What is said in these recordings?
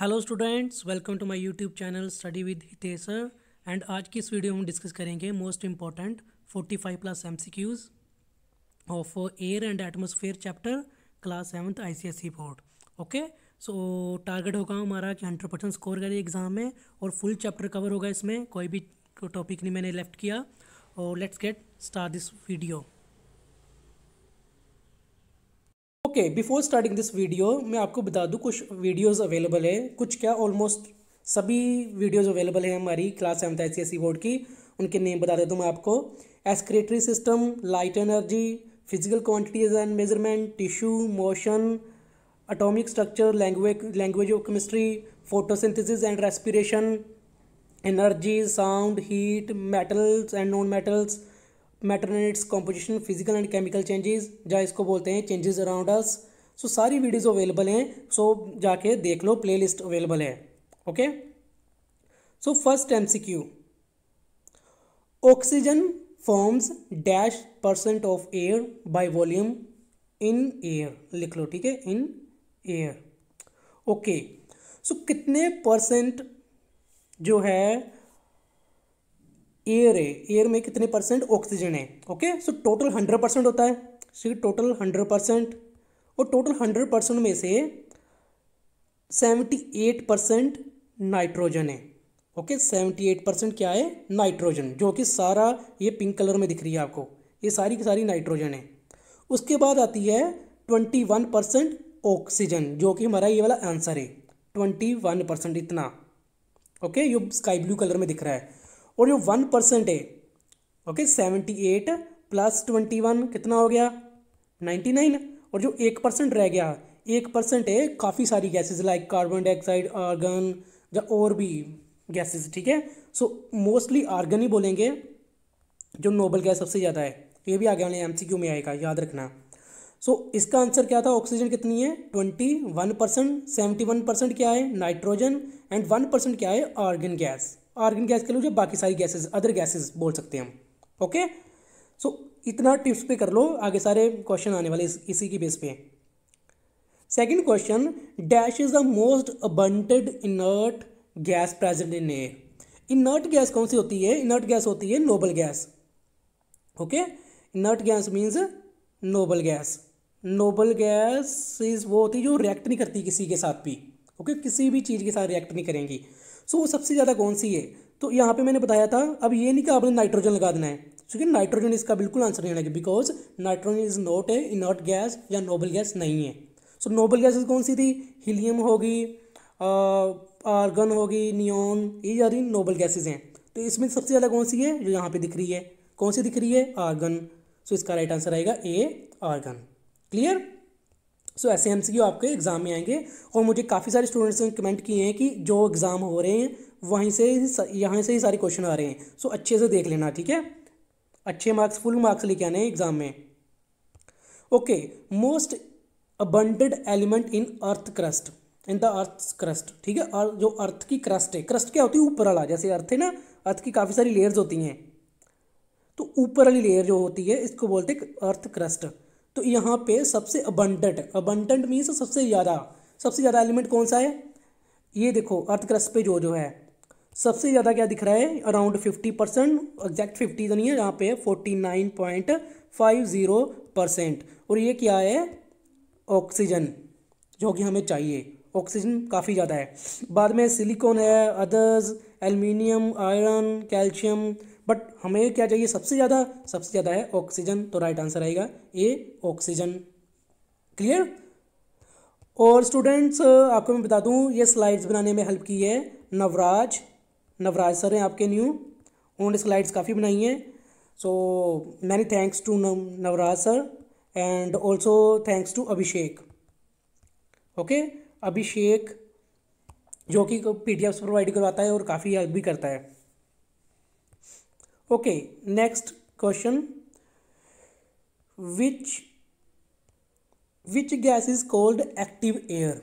Hello students welcome to my YouTube channel study with Hitesh and आज की इस video में हम डिस्कस करेंगे most important 45 plus MCQs of air and atmosphere chapter class seventh ICSE board okay so target होगा हमारा कि hundred percent score करें एग्जाम में और फुल चैप्टर कवर होगा इसमें कोई भी टॉपिक नहीं मैंने लेफ्ट किया और let's get start this video okay before starting this video मैं आपको बता दूँ कुछ वीडियोज़ अवेलेबल है कुछ क्या ऑलमोस्ट सभी वीडियोज़ अवेलेबल हैं हमारी class seven I C board की उनके नेम बता देता हूँ मैं आपको excretory system light energy physical quantities and measurement tissue motion atomic structure language language of chemistry photosynthesis and respiration energy sound heat metals and non metals matter and its composition physical and chemical changes या इसको बोलते हैं changes around us सो सारी videos available हैं सो so, जाके देख लो playlist available है okay so first MCQ oxygen forms dash percent of air by volume in air लिख लो ठीक है इन एयर ओके सो कितने परसेंट जो है एयर है एयर में कितने परसेंट ऑक्सीजन है okay so total hundred percent होता है सी टोटल हंड्रेड परसेंट और टोटल हंड्रेड परसेंट में से सेवेंटी एट परसेंट नाइट्रोजन है ओके सेवेंटी एट परसेंट क्या है नाइट्रोजन जो कि सारा ये पिंक कलर में दिख रही है आपको ये सारी की सारी नाइट्रोजन है उसके बाद आती है ट्वेंटी वन परसेंट ऑक्सीजन जो कि हमारा ये वाला आंसर है ट्वेंटी वन परसेंट इतना ओके ये स्काई ब्लू कलर में दिख रहा है और जो वन परसेंट है okay seventy eight plus twenty one कितना हो गया नाइन्टी नाइन और जो एक परसेंट रह गया एक परसेंट है काफ़ी सारी gases like carbon dioxide argon या और भी गैसेज ठीक है सो मोस्टली आर्गन ही बोलेंगे जो नोबल गैस सबसे ज़्यादा है ये भी आगे वाले एम में आएगा याद रखना सो so, इसका आंसर क्या था ऑक्सीजन कितनी है twenty one percent seventy one percent क्या है नाइट्रोजन एंड वन परसेंट क्या है आर्गन गैस आर्गन गैस के लिए बाकी सारी गैसेज अदर गैसेज बोल सकते हैं हम ओके सो इतना टिप्स पे कर लो आगे सारे क्वेश्चन आने वाले इस, इसी की बेस पे second question dash is the most abundant inert gas present in air inert gas कौन सी होती है इनर्ट गैस होती है noble gas okay inert gas means noble gas noble gas is वो होती है जो रिएक्ट नहीं करती किसी के साथ भी ओके okay? किसी भी चीज़ के साथ रिएक्ट नहीं करेंगी सो वो सबसे ज़्यादा कौन सी है तो यहाँ पे मैंने बताया था अब ये नहीं कि आपने नाइट्रोजन लगा देना है क्योंकि नाइट्रोजन इसका बिल्कुल आंसर नहीं आएगा because nitrogen is not a inert gas या नोबल गैस नहीं है सो नोबल गैसेज कौन सी थी हीलियम होगी आर्गन होगी नियोन ये सारी नोबल गैसेज हैं तो इसमें सबसे ज़्यादा कौन सी है जो यहाँ पे दिख रही है कौन सी दिख रही है आर्गन सो इसका राइट आंसर आएगा A argon clear so so, ऐसे एम आपके एग्ज़ाम में आएंगे और मुझे काफ़ी सारे स्टूडेंट्स ने कमेंट किए हैं कि जो एग्ज़ाम हो रहे हैं वहीं से यहाँ से ही सारे क्वेश्चन आ रहे हैं सो so, अच्छे से देख लेना ठीक है अच्छे मार्क्स फुल मार्क्स लेके आने हैं एग्ज़ाम में okay most abundant element in earth crust in the earth crust ठीक है और जो अर्थ की क्रस्ट है क्रस्ट क्या होती है ऊपर वाला जैसे अर्थ है ना अर्थ की काफ़ी सारी लेयर्स होती हैं तो ऊपर वाली लेयर जो होती है इसको बोलते हैं अर्थ क्रस्ट तो यहाँ पे सबसे अबंडेंट अबंडेंट मीन्स सबसे ज़्यादा सबसे ज़्यादा एलिमेंट कौन सा है ये देखो अर्थ क्रस्ट पे जो जो है सबसे ज़्यादा क्या दिख रहा है around fifty percent exact fifty तो नहीं है यहाँ पे forty nine point five zero percent और ये क्या है ऑक्सीजन जो कि हमें चाहिए ऑक्सीजन काफ़ी ज़्यादा है बाद में सिलिकॉन है others aluminium iron calcium but हमें क्या चाहिए सबसे ज़्यादा सबसे ज़्यादा है ऑक्सीजन तो राइट आंसर आएगा ए ऑक्सीजन क्लियर और स्टूडेंट्स आपको मैं बता दूं ये स्लाइड्स बनाने में हेल्प की है नवराज नवराज सर हैं आपके न्यू उन्होंने स्लाइड्स काफ़ी बनाई हैं so many thanks to Navraj sir and also thanks to Abhishek okay Abhishek जो कि पी डी प्रोवाइड करवाता है और काफ़ी हेल्प भी करता है okay next question which which gas is called active air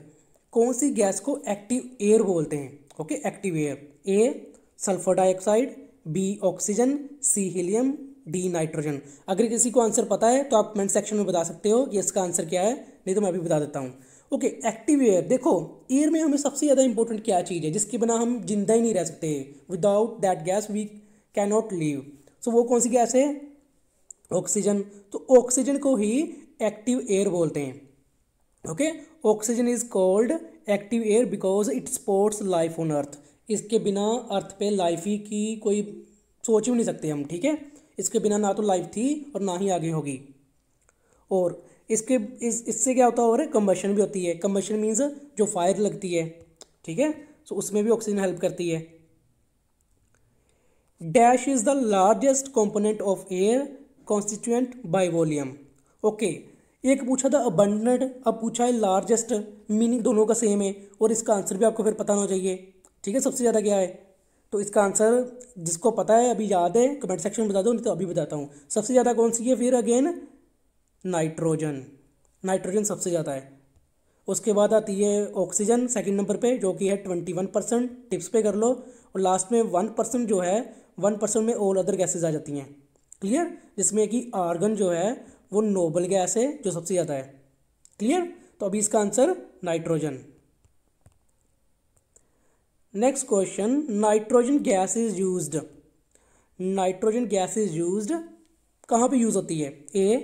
कौन सी गैस को एक्टिव एयर बोलते हैं okay active air A sulphur dioxide B oxygen C helium D nitrogen अगर किसी को आंसर पता है तो आप कमेंट सेक्शन में बता सकते हो कि इसका आंसर क्या है नहीं तो मैं अभी बता देता हूँ ओके एक्टिव एयर देखो एयर में हमें सबसे ज़्यादा इंपॉर्टेंट क्या चीज़ है जिसके बिना हम जिंदा ही नहीं रह सकते without that gas we cannot live so वो कौन सी गैस है ऑक्सीजन तो ऑक्सीजन को ही एक्टिव एयर बोलते हैं okay oxygen is called active air because it supports life on earth इसके बिना अर्थ पे लाइफ ही की कोई सोच भी नहीं सकते हम ठीक है इसके बिना ना तो लाइफ थी और ना ही आगे होगी और इसके इस इससे क्या होता है और कम्बशन भी होती है कम्बशन मीन्स जो फायर लगती है ठीक है सो उसमें भी ऑक्सीजन हेल्प करती है dash is the largest component of air constituent by volume okay एक पूछा था अबंडेंट अब पूछा है लार्जेस्ट मीनिंग दोनों का सेम है और इसका आंसर भी आपको फिर पता होना चाहिए ठीक है सबसे ज़्यादा क्या है तो इसका आंसर जिसको पता है अभी याद है कमेंट सेक्शन में बता दो नहीं तो अभी बताता हूँ सबसे ज़्यादा कौन सी है फिर अगेन नाइट्रोजन नाइट्रोजन सबसे ज़्यादा है उसके बाद आती है ऑक्सीजन सेकेंड नंबर पर जो कि है ट्वेंटी वन परसेंट टिप्स पे कर लो और लास्ट में वन परसेंट जो है वन परसेंट में ऑल अदर गैसेज आ जाती हैं क्लियर जिसमें कि आर्गन जो है वो नोबल गैस है जो सबसे ज़्यादा है क्लियर तो अभी इसका answer nitrogen next question nitrogen gas is use nitrogen gas is use कहाँ पे यूज़ होती है A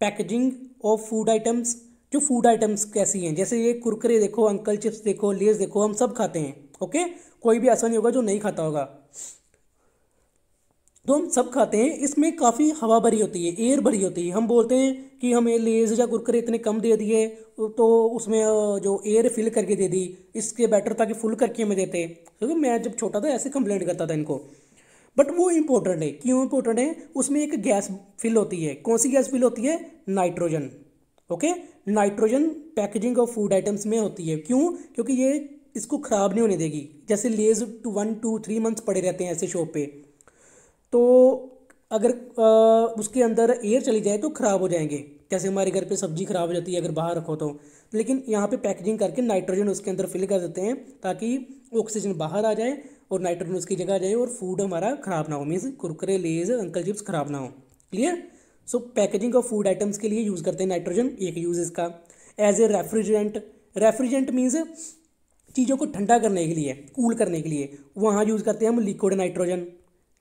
packaging of food items जो फूड आइटम्स कैसी हैं जैसे ये कुरकरे देखो अंकल चिप्स देखो लेस देखो हम सब खाते हैं ओके कोई भी ऐसा नहीं होगा जो नहीं खाता होगा तो हम सब खाते हैं इसमें काफ़ी हवा भरी होती है एयर भरी होती है हम बोलते हैं कि हमें लेज या कुरकरे इतने कम दे दिए तो उसमें जो एयर फिल करके दे दी इसके बैटर था कि फुल करके हमें देते क्योंकि तो मैं जब छोटा था ऐसे कंप्लेंट करता था इनको बट वो इम्पोर्टेंट है क्यों इम्पोर्टेंट है उसमें एक गैस फिल होती है कौन सी गैस फिल होती है nitrogen okay nitrogen packaging of food items में होती है क्यों क्योंकि ये इसको ख़राब नहीं होने देगी जैसे Lay's two one two three months पड़े रहते हैं ऐसे शॉप पे तो अगर आ, उसके अंदर एयर चली जाए तो ख़राब हो जाएंगे जैसे हमारे घर पे सब्जी ख़राब हो जाती है अगर बाहर रखो तो लेकिन यहाँ पे पैकेजिंग करके नाइट्रोजन उसके अंदर फिल कर देते हैं ताकि ऑक्सीजन बाहर आ जाए और नाइट्रोजन उसकी जगह आ जाए और फूड हमारा ख़राब ना हो means Kurkure Lay's uncle chips ख़राब ना हो clear so packaging of food items के लिए यूज़ करते हैं नाइट्रोजन एक यूज़ इसका as a refrigerant refrigerant means चीज़ों को ठंडा करने के लिए कूल करने के लिए वहाँ यूज़ करते हैं हम liquid nitrogen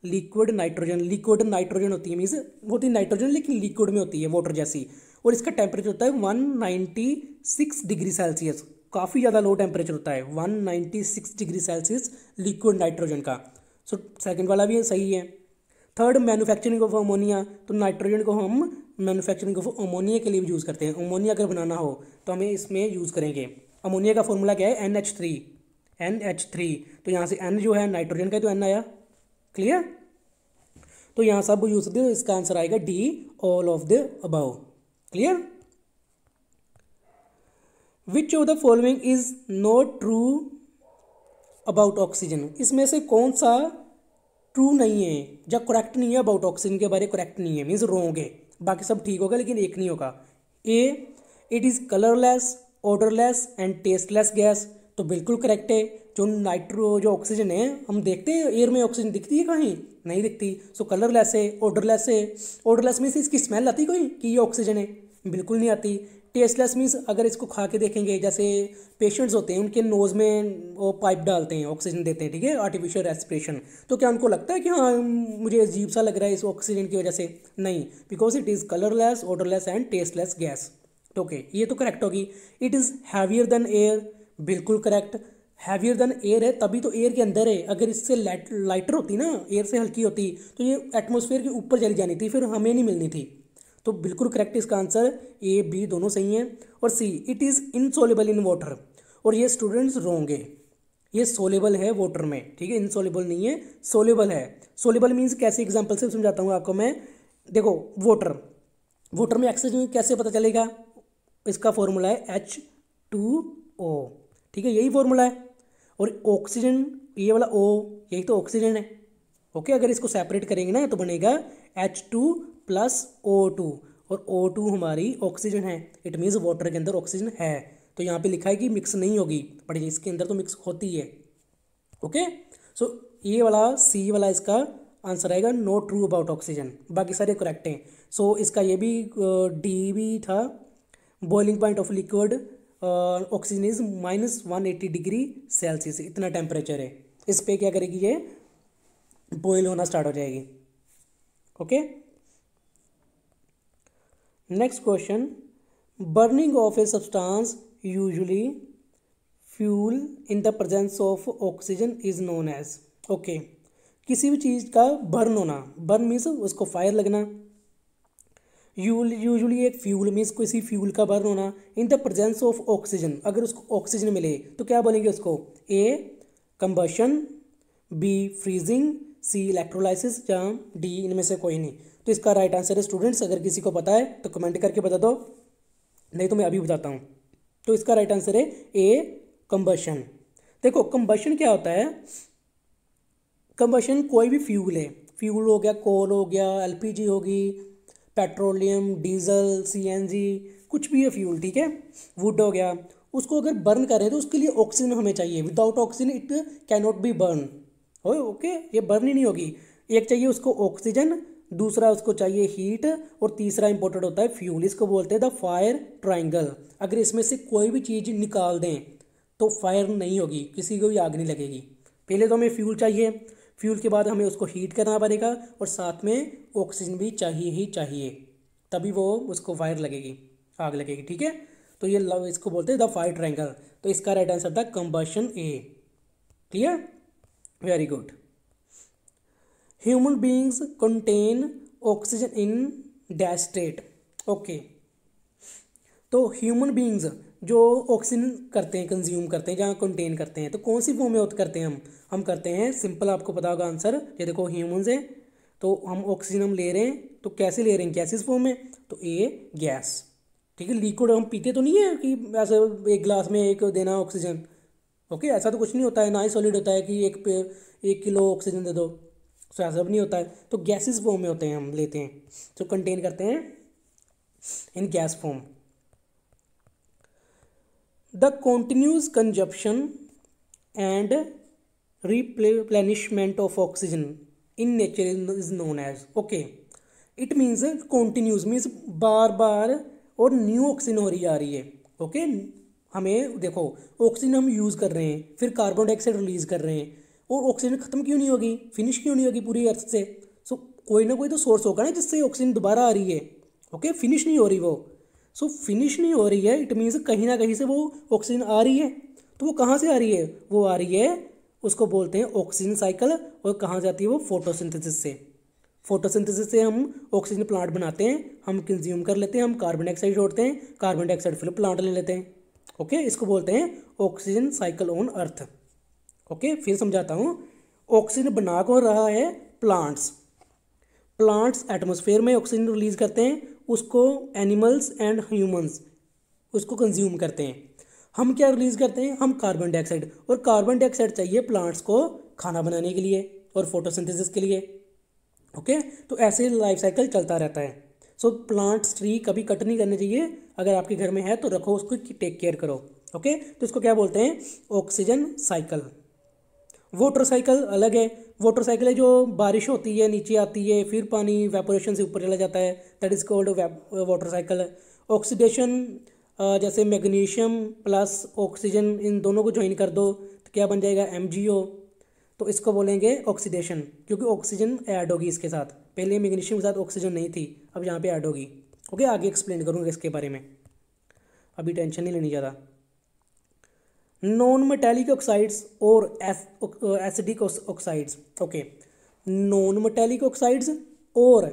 liquid nitrogen liquid nitrogen होती है मीन्स होती है नाइट्रोजन लेकिन लिक्विड में होती है वाटर जैसी और इसका टेम्परेचर होता है 196 डिग्री सेल्सियस काफ़ी ज़्यादा लो टेम्परेचर होता है 196 डिग्री सेल्सियस लिक्विड नाइट्रोजन का सो so, सेकंड वाला भी सही है थर्ड मैन्युफैक्चरिंग ऑफ अमोनिया तो नाइट्रोजन को हम मैन्युफैक्चरिंग ऑफ अमोनिया के लिए भी यूज़ करते हैं अमोनिया अगर बनाना हो तो हमें इसमें यूज़ करेंगे अमोनिया का फॉर्मूला क्या है N H three N H three तो यहाँ से एन जो है नाइट्रोजन का तो एन आया क्लियर तो यहां सब यूज सकते हो इसका आंसर आएगा D all of the above clear which of the following is not true about oxygen इसमें से कौन सा ट्रू नहीं है या करेक्ट नहीं है अबाउट ऑक्सीजन के बारे करेक्ट नहीं है मीन्स रोंग है बाकी सब ठीक होगा लेकिन एक नहीं होगा A it is colourless odourless and tasteless gas तो बिल्कुल करेक्ट है जो नाइट्रो जो ऑक्सीजन है हम देखते हैं एयर में ऑक्सीजन दिखती है कहीं नहीं दिखती सो कलरलेस है ऑर्डरलेस है ऑर्डरलेस मीन्स इसकी स्मेल आती कोई कि ये ऑक्सीजन है बिल्कुल नहीं आती टेस्टलेस मीन्स अगर इसको खा के देखेंगे जैसे पेशेंट्स होते हैं उनके नोज़ में वो पाइप डालते हैं ऑक्सीजन देते हैं ठीक है आर्टिफिशियल रेस्पिरेशन तो क्या उनको लगता है कि हाँ मुझे अजीब सा लग रहा है इस ऑक्सीजन की वजह से नहीं because it is colourless odourless and tasteless gas okay ये तो करेक्ट होगी it is heavier than air बिल्कुल करेक्ट हैवियर देन एयर है तभी तो एयर के अंदर है अगर इससे लाइट लाइटर होती ना एयर से हल्की होती तो ये एटमोसफेयर के ऊपर चली जानी थी फिर हमें नहीं मिलनी थी तो बिल्कुल करेक्ट इसका आंसर ए बी दोनों सही हैं और C it is insoluble in water और ये स्टूडेंट्स रोंगे ये सोलेबल है वाटर में ठीक है इनसोलेबल नहीं है सोलेबल है सोलेबल मीन्स कैसे एग्जाम्पल से समझाता हूँ आपको मैं देखो वाटर वाटर में ऑक्सीजन कैसे पता चलेगा इसका फॉर्मूला है एच टू ओ ठीक है यही फॉर्मूला है और ऑक्सीजन ये वाला ओ यही तो ऑक्सीजन है ओके अगर इसको सेपरेट करेंगे ना तो बनेगा H two plus O two और ओ टू हमारी ऑक्सीजन है इट मीन्स वाटर के अंदर ऑक्सीजन है तो यहाँ पे लिखा है कि मिक्स नहीं होगी बट इसके अंदर तो मिक्स होती है ओके सो so, ये वाला सी वाला इसका आंसर आएगा नो ट्रू अबाउट ऑक्सीजन बाकी सारे करेक्ट हैं सो so, इसका ये भी डी भी था boiling point of liquid oxygen is minus one eighty degree Celsius इतना टेम्परेचर है इस पर क्या करेगी ये बॉयल होना स्टार्ट हो जाएगी okay next question burning of a substance usually fuel in the presence of oxygen is known as okay किसी भी चीज़ का बर्न होना बर्न मीन्स उसको फायर लगना यूल यूजली एक फ्यूल मीन्स किसी फ्यूल का बर्न होना in the presence of oxygen अगर उसको ऑक्सीजन मिले तो क्या बोलेंगे उसको A combustion B freezing C electrolysis या डी इनमें से कोई नहीं तो इसका राइट आंसर है स्टूडेंट्स अगर किसी को पता है तो कमेंट करके बता दो नहीं तो मैं अभी बताता हूँ तो इसका राइट आंसर है ए कंबशन देखो कंबशन क्या होता है कंबशन कोई भी फ्यूल है फ्यूल हो गया कोल हो गया एलपीजी होगी पेट्रोलियम डीजल सीएनजी कुछ भी है फ्यूल ठीक है वुड हो गया उसको अगर बर्न करें तो उसके लिए ऑक्सीजन हमें चाहिए without oxygen it can not be burn okay ये बर्न ही नहीं होगी एक चाहिए उसको ऑक्सीजन दूसरा उसको चाहिए हीट और तीसरा इंपॉर्टेंट होता है फ्यूल इसको बोलते हैं द फायर ट्राइंगल अगर इसमें से कोई भी चीज़ निकाल दें तो फायर नहीं होगी किसी को भी आग नहीं लगेगी पहले तो हमें फ्यूल चाहिए फ्यूल के बाद हमें उसको हीट करना पड़ेगा और साथ में ऑक्सीजन भी चाहिए ही चाहिए तभी वो उसको वायर लगेगी आग लगेगी ठीक है तो ये लव इसको बोलते हैं द फायर ट्रैंगल तो इसका राइट आंसर था combustion A clear very good human beings contain oxygen in डैस्टेट ओके तो ह्यूमन बींग्स जो ऑक्सीजन करते हैं कंज्यूम करते हैं जहाँ कंटेन करते हैं तो कौन सी फॉर्म में होत करते हैं हम हम करते हैं सिंपल आपको पता होगा आंसर ये देखो ह्यूमंस है तो हम ऑक्सीजन हम ले रहे हैं तो कैसे ले रहे हैं गैसेस फॉर्म में तो ए गैस ठीक है लिक्विड हम पीते तो नहीं है कि ऐसे एक गिलास में एक देना ऑक्सीजन ओके ऐसा तो कुछ नहीं होता है ना ही सॉलिड होता है कि एक पे एक किलो ऑक्सीजन दे दो सो तो ऐसा भी नहीं होता है तो गैसेस फॉर्म में होते हैं हम लेते हैं तो कंटेन करते हैं in gas form the continuous consumption and replenishment of oxygen in nature is known as okay it means continuous means बार बार और न्यू ऑक्सीजन हो रही आ रही है ओके okay? हमें देखो ऑक्सीजन हम यूज़ कर रहे हैं फिर कार्बन डाइऑक्साइड रिलीज़ कर रहे हैं और ऑक्सीजन ख़त्म क्यों नहीं होगी फिनिश क्यों नहीं होगी पूरी अर्थ से सो so, कोई ना कोई तो सोर्स होगा ना जिससे ऑक्सीजन दोबारा आ रही है ओके okay? फिनिश नहीं हो रही वो सो फिनिश नहीं हो रही है इट मीन्स कहीं ना कहीं से वो ऑक्सीजन आ रही है तो वो कहाँ से आ रही है वो आ रही है उसको बोलते हैं ऑक्सीजन साइकिल और कहाँ जाती है वो फोटोसिंथेसिस से फोटोसिंथेसिस से हम ऑक्सीजन प्लांट बनाते हैं हम कंज्यूम कर लेते हैं हम कार्बन डाइऑक्साइड छोड़ते हैं कार्बन डाइऑक्साइड फिर प्लांट ले लेते हैं ओके okay? इसको बोलते हैं oxygen cycle on earth okay फिर समझाता हूँ ऑक्सीजन बना कौन रहा है प्लांट्स प्लांट्स एटमोसफेयर में ऑक्सीजन रिलीज करते हैं उसको एनिमल्स एंड ह्यूमंस उसको कंज्यूम करते हैं हम क्या रिलीज़ करते हैं हम कार्बन डाइऑक्साइड और कार्बन डाइऑक्साइड चाहिए प्लांट्स को खाना बनाने के लिए और फोटोसिंथेसिस के लिए ओके तो ऐसे लाइफ साइकिल चलता रहता है सो प्लांट्स ट्री कभी कट नहीं करने चाहिए अगर आपके घर में है तो रखो उसको टेक केयर करो ओके तो इसको क्या बोलते हैं ऑक्सीजन साइकिल वोटर साइकिल अलग है वाटर साइकिल है जो बारिश होती है नीचे आती है फिर पानी वेपोरेशन से ऊपर चला जाता है that is called water cycle oxidation जैसे मैग्नीशियम प्लस ऑक्सीजन इन दोनों को ज्वाइन कर दो तो क्या बन जाएगा एम तो इसको बोलेंगे ऑक्सीडेशन क्योंकि ऑक्सीजन ऐड होगी इसके साथ पहले मैग्नीशियम के साथ ऑक्सीजन नहीं थी अब यहाँ पे ऐड होगी ओके आगे एक्सप्लेन करूँगा इसके बारे में अभी टेंशन नहीं लेनी ज़्यादा नॉन मेटेलिक ऑक्साइड्स और acidic oxides okay non metallic oxides और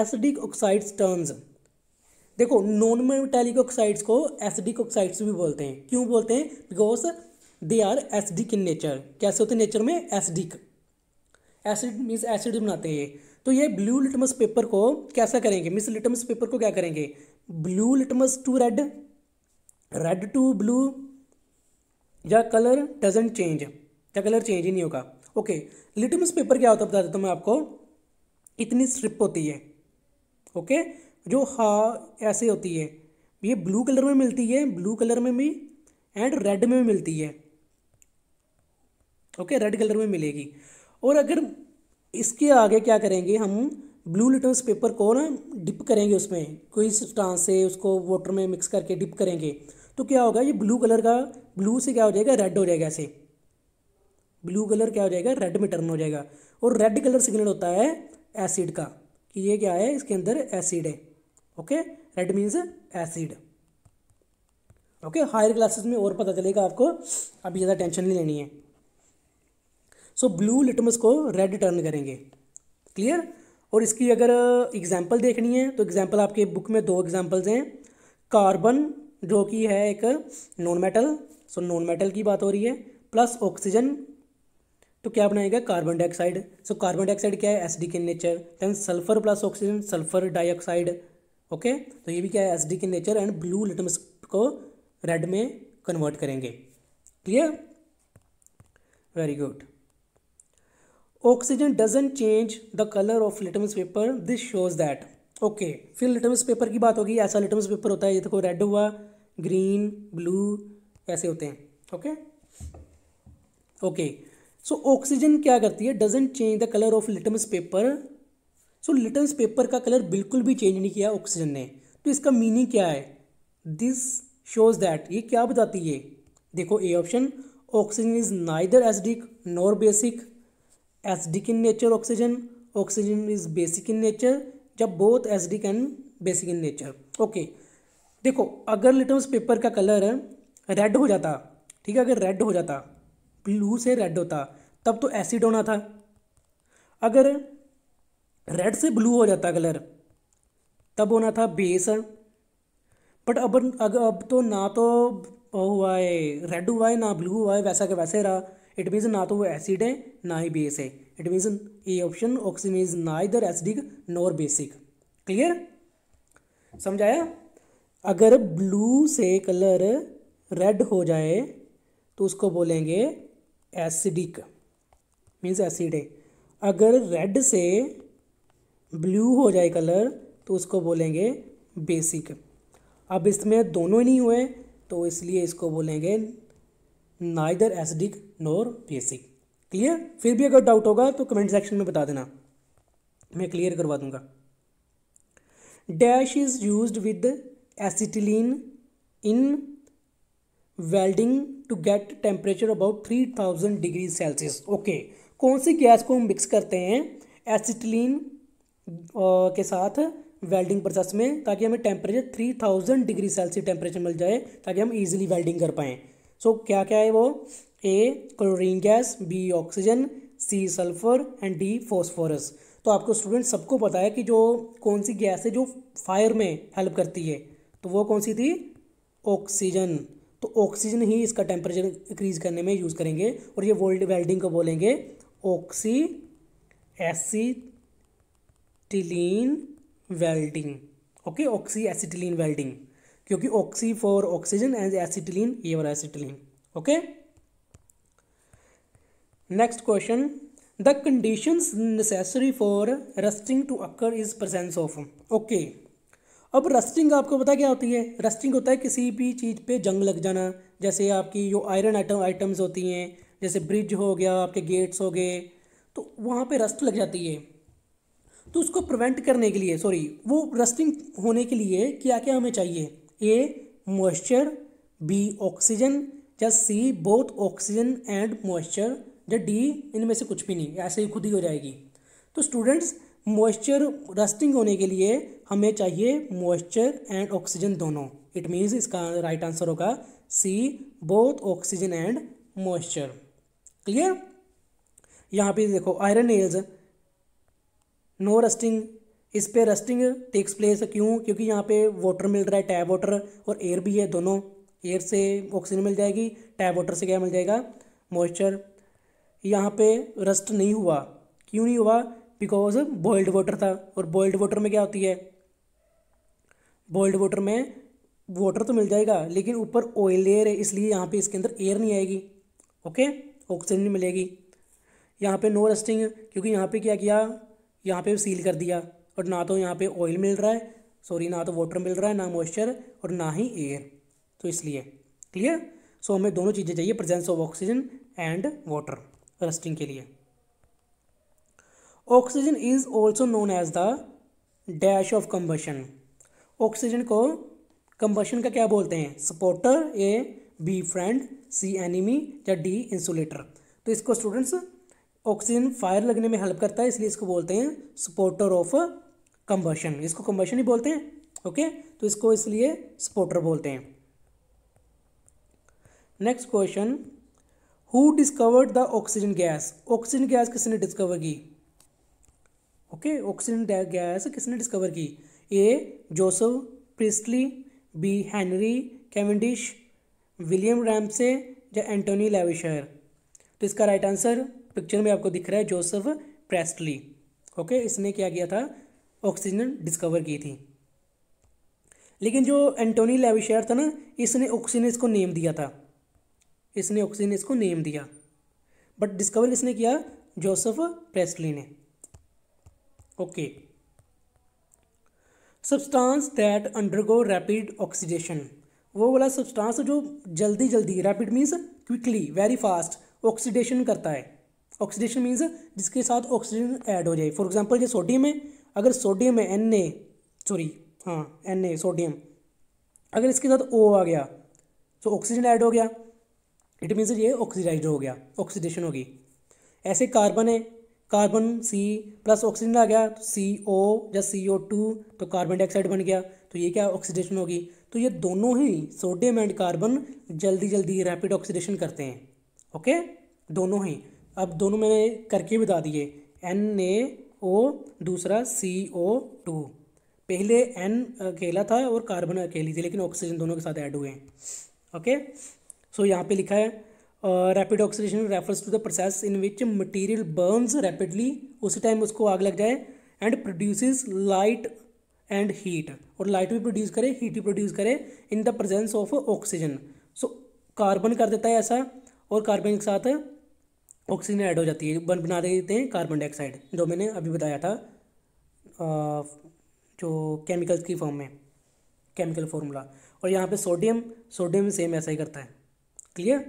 एसिडिक ऑक्साइड्स टर्म्स देखो नॉन मेटेलिक ऑक्साइड्स को एसिडिक ऑक्साइड्स भी बोलते हैं क्यों बोलते हैं because they are acidic in nature कैसे होते हैं नेचर में एसिडिक एसिड मीन्स एसिड बनाते हैं तो ये ब्लू लिटमस पेपर को कैसा करेंगे मिस लिटमस पेपर को क्या करेंगे blue litmus to red red to blue या कलर डजेंट चेंज या कलर चेंज ही नहीं होगा ओके लिटमस पेपर क्या होता है बता देता हूँ तो मैं आपको इतनी स्ट्रिप होती है ओके जो हा ऐसे होती है ये ब्लू कलर में मिलती है ब्लू कलर में भी एंड रेड में भी मिलती है ओके रेड कलर में मिलेगी और अगर इसके आगे क्या करेंगे हम ब्लू लिटमस पेपर को ना डिप करेंगे उसमें कोई सब्सटांस से उसको वाटर में मिक्स करके डिप करेंगे तो क्या होगा ये ब्लू कलर का ब्लू से क्या हो जाएगा रेड हो जाएगा ऐसे ब्लू कलर क्या हो जाएगा रेड में टर्न हो जाएगा और रेड कलर सिग्नल होता है एसिड का कि ये क्या है इसके अंदर एसिड है okay red means acid okay higher classes में और पता चलेगा आपको अभी ज़्यादा टेंशन नहीं लेनी है सो ब्लू लिटमस को रेड टर्न करेंगे क्लियर और इसकी अगर एग्जाम्पल देखनी है तो एग्जाम्पल आपके बुक में दो एग्जाम्पल्स हैं कार्बन जो कि है एक non metal so non metal की बात हो रही है प्लस ऑक्सीजन तो क्या बनाएगा carbon dioxide so carbon dioxide क्या है एसडी के nature then sulphur plus oxygen sulphur dioxide okay तो ये भी क्या है एसडी के नेचर एंड ब्लू लिटमस को रेड में कन्वर्ट करेंगे clear very good oxygen doesn't change the colour of litmus paper this shows that okay फिर लिटमस पेपर की बात होगी ऐसा लिटमस पेपर होता है ये देखो तो रेड हुआ ग्रीन ब्लू ऐसे होते हैं ओके ओके सो ऑक्सीजन क्या करती है doesn't change the colour of litmus paper so litmus paper का कलर बिल्कुल भी चेंज नहीं किया ऑक्सीजन ने तो इसका मीनिंग क्या है दिस शोज दैट ये क्या बताती है देखो A option oxygen is neither acidic nor basic acidic in nature oxygen oxygen is basic in nature जब both acidic and basic in nature okay देखो अगर लिटमस पेपर का कलर रेड हो जाता ठीक है अगर रेड हो जाता ब्लू से रेड होता तब तो एसिड होना था अगर रेड से ब्लू हो जाता कलर तब होना था बेस बट अब अगर अब तो ना तो हुआ है रेड हुआ है ना ब्लू हुआ है वैसा के वैसे रहा इट मीन्स ना तो वो एसिड है ना ही बेस है it means A option oxygen is neither acidic nor basic clear समझाया अगर ब्लू से कलर रेड हो जाए तो उसको बोलेंगे एसिडिक मीन्स एसिड है अगर रेड से ब्लू हो जाए कलर तो उसको बोलेंगे बेसिक अब इसमें दोनों नहीं हुए तो इसलिए इसको बोलेंगे neither acidic nor basic clear फिर भी अगर डाउट होगा तो कमेंट सेक्शन में बता देना मैं क्लियर करवा दूंगा dash is use with acetylene in welding to get temperature about three thousand degree Celsius okay कौन सी गैस को हम मिक्स करते हैं एसिटिलीन के साथ वेल्डिंग प्रोसेस में ताकि हमें temperature three thousand degree Celsius temperature मिल जाए ताकि हम ईजिली वेल्डिंग कर पाएँ सो so, क्या क्या है वो A chlorine gas B oxygen C sulphur and D phosphorus तो आपको स्टूडेंट सबको पता है कि जो कौन सी गैस है जो फायर में हेल्प करती है तो वो कौन सी थी ऑक्सीजन तो ऑक्सीजन ही इसका टेम्परेचर इंक्रीज करने में यूज़ करेंगे और ये वोल्ड वेल्डिंग को बोलेंगे oxy acetylene welding okay oxy acetylene welding क्योंकि oxy for oxygen and acetylene ये वाला acetylene okay next question the conditions necessary for rusting to occur is presence of okay अब रस्टिंग आपको पता क्या होती है रस्टिंग होता है किसी भी चीज़ पे जंग लग जाना जैसे आपकी जो आयरन आइटम आइटम्स होती हैं जैसे ब्रिज हो गया आपके गेट्स हो गए तो वहाँ पे रस्ट लग जाती है तो उसको प्रिवेंट करने के लिए सॉरी वो रस्टिंग होने के लिए क्या क्या हमें चाहिए ए मॉइस्चर बी ऑक्सीजन या C both oxygen and moisture या डी इनमें से कुछ भी नहीं ऐसे ही खुद ही हो जाएगी तो स्टूडेंट्स मॉइस्चर रस्टिंग होने के लिए हमें चाहिए मॉइस्चर एंड ऑक्सीजन दोनों इट मीन्स इसका राइट आंसर होगा C both oxygen and moisture clear यहाँ पे देखो आयरन नेल्स नो रस्टिंग इस पे रस्टिंग टेक्स प्लेस क्यों क्योंकि यहाँ पे वाटर मिल रहा है टैप वाटर और एयर भी है दोनों एयर से ऑक्सीजन मिल जाएगी टैप वाटर से क्या मिल जाएगा मॉइस्चर यहाँ पे रस्ट नहीं हुआ क्यों नहीं हुआ बिकॉज बॉइल्ड वाटर था और बॉइल्ड वाटर में क्या होती है बॉइल्ड वाटर में वाटर तो मिल जाएगा लेकिन ऊपर ऑयल लेयर है इसलिए यहाँ पे इसके अंदर एयर नहीं आएगी ओके ऑक्सीजन नहीं मिलेगी यहाँ पे नो रस्टिंग क्योंकि यहाँ पे क्या किया यहाँ पे सील कर दिया और ना तो यहाँ पे ऑयल मिल रहा है सॉरी ना तो वाटर मिल रहा है ना मॉइस्चर और ना ही एयर तो इसलिए क्लियर सो so, हमें दोनों चीज़ें चाहिए presence of oxygen and water rusting के लिए oxygen is also known as the dash of combustion oxygen को कम्बशन का क्या बोलते हैं supporter A B friend C enemy या डी इंसुलेटर तो इसको स्टूडेंट्स ऑक्सीजन फायर लगने में हेल्प करता है इसलिए इसको बोलते हैं सपोर्टर ऑफ कम्बशन इसको कम्बशन ही बोलते हैं ओके तो इसको इसलिए सपोर्टर बोलते हैं next question who discovered the oxygen gas oxygen gas किसने डिस्कवर की ओके ऑक्सीजन गैस किसने डिस्कवर की A Joseph Priestley B Henry Cavendish William Ramsay या एंटोनी लेविशर तो इसका राइट आंसर पिक्चर में आपको दिख रहा है जोसेफ प्रेस्टली ओके इसने क्या किया था ऑक्सीजन डिस्कवर की थी लेकिन जो एंटोनी लेविशर था ना इसने ऑक्सीजन इसको नेम दिया था इसने ऑक्सीजन इसको नेम दिया बट डिस्कवर किसने किया जोसेफ प्रेस्टली ने okay substance that undergo rapid oxidation वो वाला सब्सटेंस जो जल्दी जल्दी rapid means quickly very fast oxidation करता है ऑक्सीडेशन मीन्स जिसके साथ ऑक्सीजन ऐड हो जाए फॉर एग्जांपल ये सोडियम है अगर सोडियम है एन ए सॉरी हाँ एन ए सोडियम अगर इसके साथ ओ आ गया तो ऑक्सीजन ऐड हो गया इट मीन्स ये ऑक्सीडाइज हो गया ऑक्सीडेशन होगी ऐसे कार्बन है कार्बन सी प्लस ऑक्सीजन आ गया तो सी ओ या सी ओ टू तो कार्बन डाइऑक्साइड बन गया तो ये क्या ऑक्सीडेशन होगी तो ये दोनों ही सोडियम एंड कार्बन जल्दी जल्दी रैपिड ऑक्सीडेशन करते हैं ओके दोनों ही अब दोनों मैंने करके बता दिए एन ए ओ दूसरा सी ओ टू पहले एन अकेला था और कार्बन अकेली थी लेकिन ऑक्सीजन दोनों के साथ ऐड हुए हैं ओके सो यहाँ पे लिखा है rapid oxidation refers to the process in which material burns rapidly उस उसी टाइम उसको आग लग जाए and produce light and heat और लाइट भी प्रोड्यूस करे हीट भी प्रोड्यूस करे in the presence of oxygen so carbon कर देता है ऐसा और कार्बन के साथ ऑक्सीजन ऐड हो जाती है बन बना देते हैं कार्बन डाइऑक्साइड जो मैंने अभी बताया था आ, जो केमिकल्स की फॉर्म में केमिकल फॉर्मूला और यहाँ पे सोडियम सोडियम सेम ऐसा ही करता है clear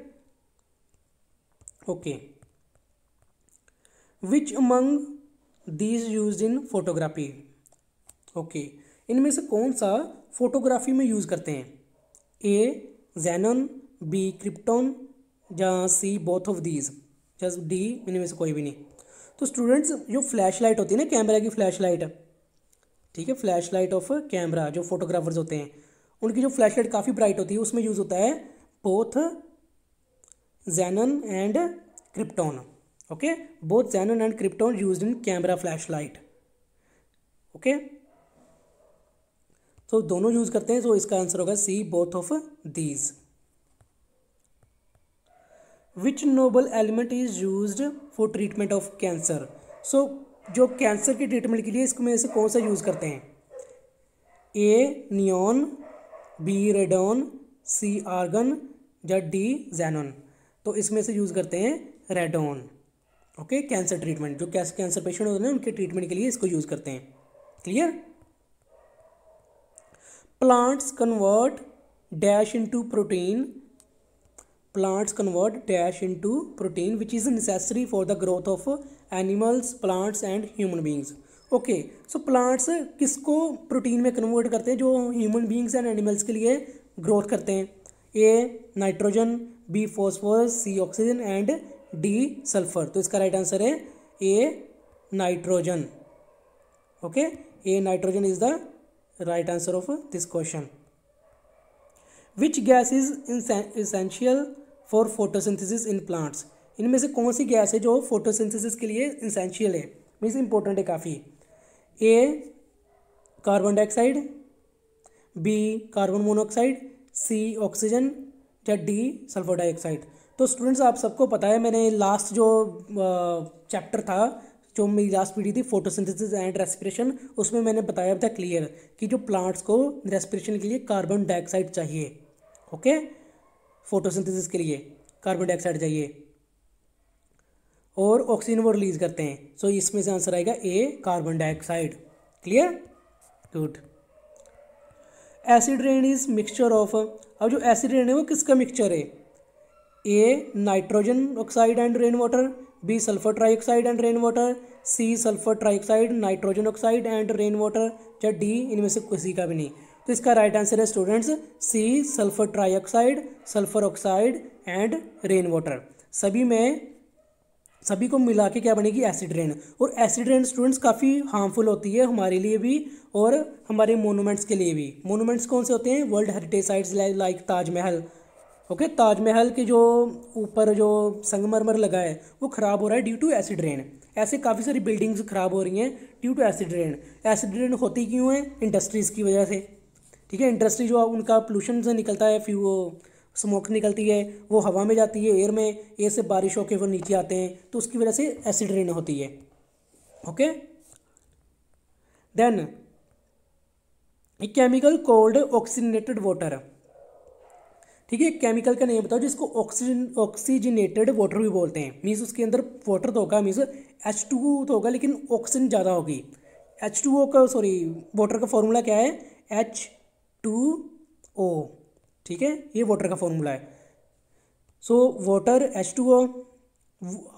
okay which among these use in photography okay इनमें से कौन सा फोटोग्राफी में यूज़ करते हैं ए जैनन बी क्रिप्टोन या C both of these just D इनमें से कोई भी नहीं तो स्टूडेंट्स जो फ्लैश लाइट होती है ना कैमरा की फ्लैश लाइट ठीक है फ्लैश लाइट ऑफ कैमरा जो फोटोग्राफर्स होते हैं उनकी जो फ्लैश लाइट काफ़ी ब्राइट होती है उसमें यूज़ होता है both xenon and krypton okay both xenon and krypton used in camera flashlight okay तो so, दोनों यूज करते हैं तो इसका आंसर होगा C both of these which noble element is use for treatment of cancer so जो cancer की treatment के लिए इसमें से कौन सा यूज करते हैं A neon B radon C argon या डी जैनन तो इसमें से यूज़ करते हैं रेडोन ओके कैंसर ट्रीटमेंट जो कैंसर पेशेंट होते हैं उनके ट्रीटमेंट के लिए इसको यूज़ करते हैं clear plants convert dash into protein plants convert dash into protein which is necessary for the growth of animals plants and human beings okay so plants किसको प्रोटीन में कन्वर्ट करते हैं जो ह्यूमन बींग्स एंड एनिमल्स के लिए growth करते हैं A nitrogen B phosphorus C oxygen and D sulphur तो इसका राइट आंसर है A nitrogen okay A nitrogen is the right answer of this question which gas is essential for photosynthesis in plants इनमें से कौन सी गैस है जो फोटोसिंथेसिस के लिए इसेंशियल है मीन्स इंपॉर्टेंट है काफ़ी A carbon dioxide B carbon monoxide C oxygen या डी सल्फर डाइऑक्साइड तो स्टूडेंट्स आप सबको पता है मैंने लास्ट जो चैप्टर था जो मेरी लास्ट पीढ़ी थी फोटोसिंथेसिस एंड रेस्पिरेशन उसमें मैंने बताया था क्लियर कि जो प्लांट्स को रेस्पिरेशन के लिए कार्बन डाइऑक्साइड चाहिए ओके फोटोसिंथेसिस के लिए कार्बन डाइऑक्साइड चाहिए और ऑक्सीजन वो रिलीज करते हैं सो so, इसमें से आंसर आएगा A carbon dioxide clear good acid rain is mixture of अब जो एसिड रेन है वो किसका मिक्सचर है A nitrogen oxide and rain water B sulphur trioxide and rain water C sulphur trioxide nitrogen oxide and rain water या D इनमें से किसी का भी नहीं तो इसका राइट आंसर है students C sulphur trioxide sulphur oxide and rain water सभी में सभी को मिला के क्या बनेगी एसिड रेन और एसिड रेन स्टूडेंट्स काफ़ी हार्मफुल होती है हमारे लिए भी और हमारे मोनूमेंट्स के लिए भी मोनूमेंट्स कौन से होते हैं world heritage sites like Taj Mahal okay Taj Mahal के जो ऊपर जो संगमरमर लगा है वो ख़राब हो रहा है ड्यू टू एसिड रेन ऐसे काफ़ी सारी बिल्डिंग्स ख़राब हो रही हैं due to acid rain acid rain होती क्यों है इंडस्ट्रीज़ की वजह से ठीक है इंडस्ट्री जो उनका पोल्यूशन से निकलता है फ्यू स्मोक निकलती है वो हवा में जाती है एयर में एयर से बारिश होकर वो नीचे आते हैं तो उसकी वजह से एसिड रेन होती है okay then A chemical called oxygenated water ठीक है केमिकल का नेम बताओ जिसको ऑक्सीजन ऑक्सीजनेटेड वाटर भी बोलते हैं मीन्स उसके अंदर वाटर तो होगा मीन्स एच टू तो होगा लेकिन ऑक्सीजन ज़्यादा होगी एच टू ओ का सॉरी वाटर का फॉर्मूला क्या है एच टू ओ ठीक है ये वाटर का फॉर्मूला है so water H two O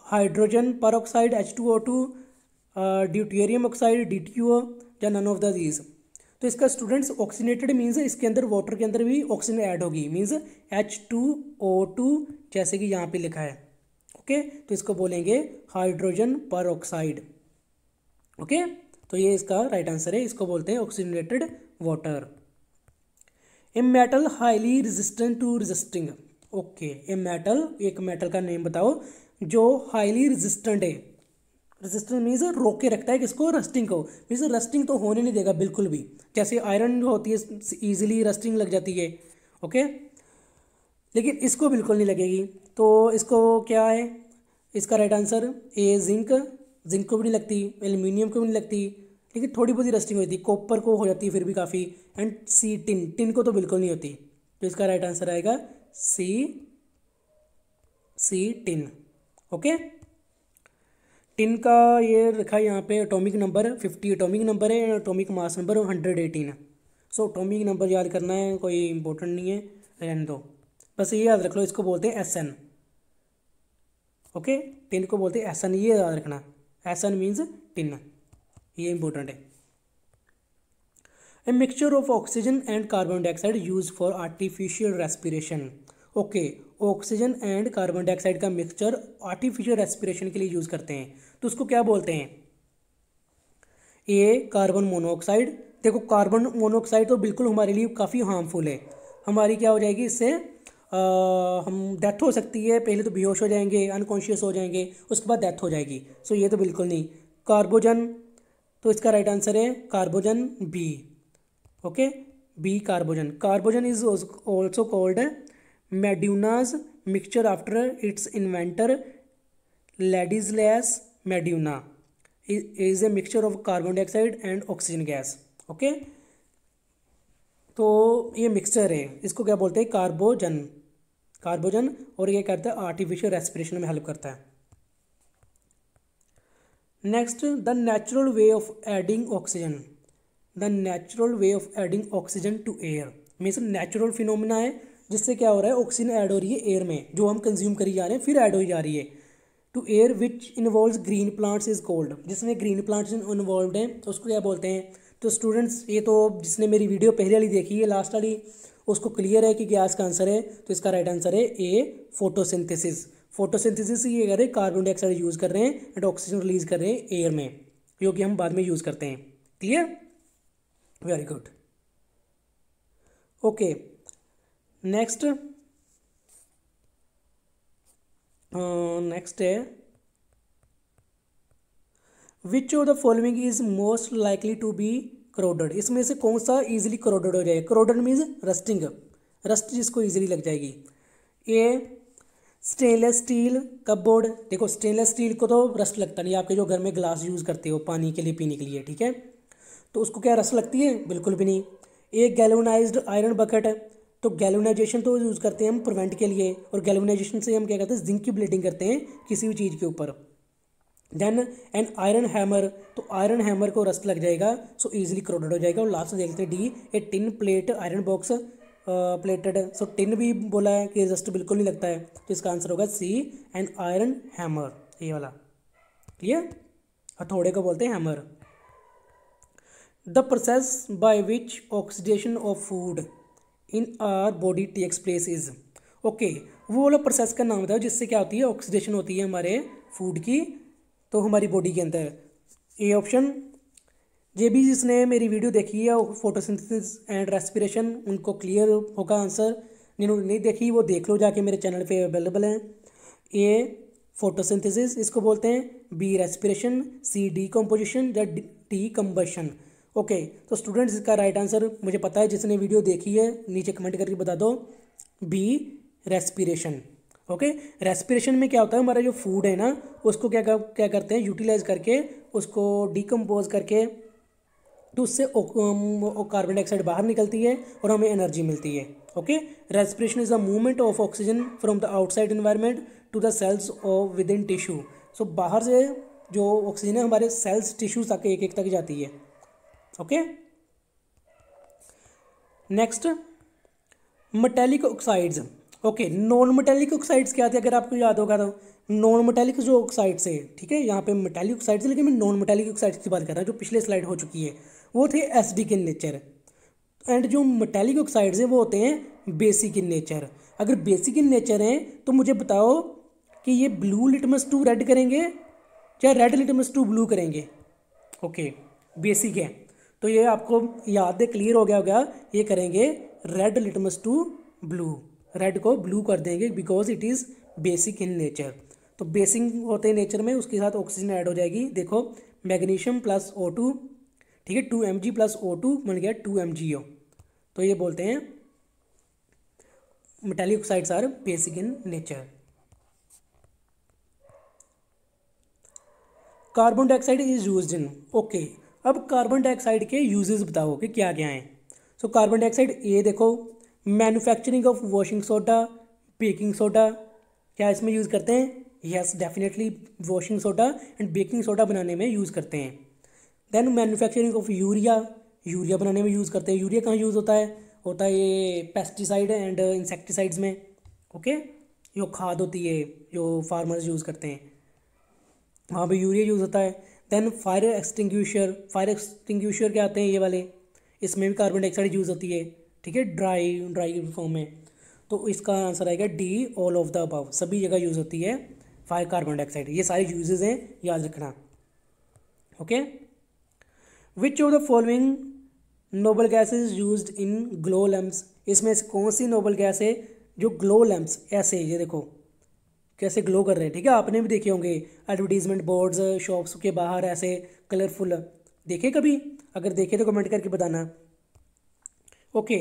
hydrogen peroxide H two O two deuterium oxide D T O या नन ऑफ द दीज तो इसका स्टूडेंट्स ऑक्सीनेटेड मीन्स इसके अंदर वाटर के अंदर भी ऑक्सीजन ऐड होगी means H two O two जैसे कि यहाँ पे लिखा है ओके okay? तो इसको बोलेंगे हाइड्रोजन पर ऑक्साइड ओके तो ये इसका राइट right आंसर है इसको बोलते हैं oxygenated water A metal highly resistant to resisting okay A metal एक मेटल का नेम बताओ जो हाईली रेजिस्टेंट है रेजिस्टेंट मीन्स रोके रखता है किसको रस्टिंग को मीन्स रस्टिंग तो होने नहीं देगा बिल्कुल भी जैसे आयरन जो होती है ईजिली रस्टिंग लग जाती है ओके लेकिन इसको बिल्कुल नहीं लगेगी तो इसको क्या है इसका right answer A zinc zinc को भी नहीं लगती एल्यूमिनियम को भी नहीं लगती लेकिन थोड़ी बहुत ही रस्टिंग होती है कॉपर को हो जाती है फिर भी काफ़ी एंड सी टिन टिन को तो बिल्कुल नहीं होती तो इसका राइट आंसर आएगा C C tin okay tin का ये रखा है यहाँ पे atomic number fifty atomic number है atomic mass number hundred eighteen so atomic number याद करना है कोई इंपॉर्टेंट नहीं है रहन दो बस ये याद रख लो इसको बोलते हैं एस एन ओके टिन को बोलते हैं एस एन ये याद रखना एस एन मीन्स टिन ये इंपॉर्टेंट है A mixture of oxygen and carbon dioxide use for artificial respiration okay oxygen and carbon dioxide का मिक्सचर आर्टिफिशियल रेस्पिरेशन के लिए यूज़ करते हैं तो उसको क्या बोलते हैं ये कार्बन मोनोऑक्साइड देखो कार्बन मोनोऑक्साइड तो बिल्कुल हमारे लिए काफ़ी हार्मफुल है हमारी क्या हो जाएगी इससे आ, हम डेथ हो सकती है पहले तो बेहोश हो जाएंगे अनकॉन्शियस हो जाएंगे उसके बाद डेथ हो जाएगी सो ये तो बिल्कुल नहीं कार्बोजन तो इसका राइट आंसर है carbogen B okay B carbogen carbogen is also called Meduna's mixture after its inventor लेस Meduna is a mixture of carbon dioxide and oxygen gas okay तो ये मिक्सचर है इसको क्या बोलते हैं कार्बोजन कार्बोजन और ये करता है आर्टिफिशियल रेस्पिरेशन में हेल्प करता है next the natural way of adding oxygen the natural way of adding oxygen to air means natural phenomena है जिससे क्या हो रहा है ऑक्सीजन ऐड हो रही है एयर में जो हम कंज्यूम करी जा रहे हैं फिर ऐड हो जा रही है to air which involve green plants is called जिसमें ग्रीन प्लांट्स इन्वॉल्व हैं तो उसको क्या बोलते हैं तो स्टूडेंट्स ये तो जिसने मेरी वीडियो पहले वाली देखी है लास्ट वाली उसको क्लियर है कि गैस का आंसर है तो इसका राइट आंसर है ए फोटोसिंथेसिस फोटोसिंथेसिस ये कर रहे हैं कार्बन डाइऑक्साइड यूज़ कर रहे हैं एंड ऑक्सीजन रिलीज कर रहे हैं एयर में जो कि हम बाद में यूज़ करते हैं clear very good okay next next है which of the following is most likely to be corroded इसमें से कौन सा इजिली करोडेड हो जाएगा क्रोडेड मीन्स रस्टिंग रस्ट जिसको ईजिली लग जाएगी ए स्टेनलेस स्टील कपबोर्ड देखो स्टेनलेस स्टील को तो रस्ट लगता नहीं आपके जो घर में ग्लास यूज़ करते हो पानी के लिए पीने के लिए ठीक है तो उसको क्या रस्ट लगती है बिल्कुल भी नहीं एक गैलोनाइज्ड आयरन बकेट है तो गैलोनाइजेशन तो यूज़ करते हैं हम प्रिवेंट के लिए और गैलोनाइजेशन से हम क्या करते हैं जिंक की ब्लीडिंग करते हैं किसी भी चीज़ के ऊपर देन एन आयरन हैमर तो आयरन हैमर को रस्ट लग जाएगा सो ईजिली क्रोडेड हो जाएगा और लास्ट देखते हैं D A tin plate iron box plated है सो टिन भी बोला है कि जस्ट बिल्कुल नहीं लगता है तो इसका आंसर होगा सी एंड आयरन हैमर ये वाला क्लियर हथौड़े को बोलते हैं hammer the process by which oxidation of food in our body takes place is okay वो वाला प्रोसेस का नाम बताओ जिससे क्या होती है ऑक्सीडेशन होती है हमारे फूड की तो हमारी बॉडी के अंदर ए ऑप्शन जे भी जिसने मेरी वीडियो देखी है फोटोसिंथेसिस एंड रेस्पिरेशन उनको क्लियर होगा आंसर जिन्होंने नहीं देखी वो देख लो जाके मेरे चैनल पे अवेलेबल हैं ए फोटोसिंथेसिस इसको बोलते हैं B respiration C decomposition या डी कम्बशन ओके तो स्टूडेंट्स इसका राइट आंसर मुझे पता है जिसने वीडियो देखी है नीचे कमेंट करके बता दो बी रेस्पिरेशन ओके रेस्पिरेशन में क्या होता है हमारा जो फूड है ना उसको क्या क्या करते हैं यूटिलाइज करके उसको डिकम्पोज करके तो उससे कार्बन डाइऑक्साइड बाहर निकलती है और हमें एनर्जी मिलती है okay respiration is a movement of oxygen from the outside environment to the cells of within tissue so बाहर से जो ऑक्सीजन है हमारे सेल्स टिश्यूज तक एक एक तक जाती है okay next metallic oxides okay non metallic oxides क्या थे अगर आपको याद होगा तो नॉन मेटेलिक जो ऑक्साइड्स है ठीक है यहाँ पे मेटेलिक ऑक्साइड्स लेकिन मैं नॉन मेटेलिक ऑक्साइड्स की बात कर रहा हूँ जो पिछले स्लाइड हो चुकी है वो थे acidic nature and जो मेटेलिक ऑक्साइड्स हैं वो होते हैं बेसिक इन नेचर अगर बेसिक इन नेचर हैं तो मुझे बताओ कि ये ब्लू लिटमस टू रेड करेंगे या रेड लिटमस टू ब्लू करेंगे ओके बेसिक है तो ये आपको याद है क्लियर हो गया होगा ये करेंगे red litmus to blue red को ब्लू कर देंगे because it is basic in nature तो बेसिक होते हैं नेचर में उसके साथ ऑक्सीजन ऐड हो जाएगी देखो मैग्नीशियम प्लस ओ टू ठीक है two M G plus O two बन गया टू एम जी ओ तो ये बोलते हैं metallic oxides are basic in nature carbon dioxide is use in okay अब कार्बन डाइऑक्साइड के यूजेस बताओ कि क्या क्या हैं सो कार्बन डाइऑक्साइड ए देखो manufacturing of washing soda baking soda क्या इसमें यूज़ करते हैं yes definitely washing soda and baking soda बनाने में यूज़ करते हैं then manufacturing of urea urea बनाने में यूज़ करते हैं यूरिया कहाँ यूज़ होता है होता है ये पेस्टिसाइड एंड इंसेक्टिसाइड्स में ओके जो खाद होती है जो फार्मर्स यूज़ करते हैं वहाँ पे यूरिया यूज़ होता है then fire extinguisher fire extinguisher क्या आते हैं ये वाले इसमें भी कार्बन डाइऑक्साइड यूज़ होती है ठीक है ड्राई ड्राई फॉर्म में तो इसका आंसर आएगा D all of the above सभी जगह यूज़ होती है फायर कार्बन डाइऑक्साइड ये सारे यूजेज हैं याद रखना okay okay? Which of the following noble gas is use in glow lamps इसमें से कौन सी नोबल गैस है जो ग्लो लैम्प्स ऐसे ये देखो कैसे ग्लो कर रहे हैं ठीक है आपने भी देखे होंगे एडवर्टीजमेंट बोर्ड्स शॉप्स के बाहर ऐसे कलरफुल देखे कभी अगर देखे तो कमेंट करके बताना ओके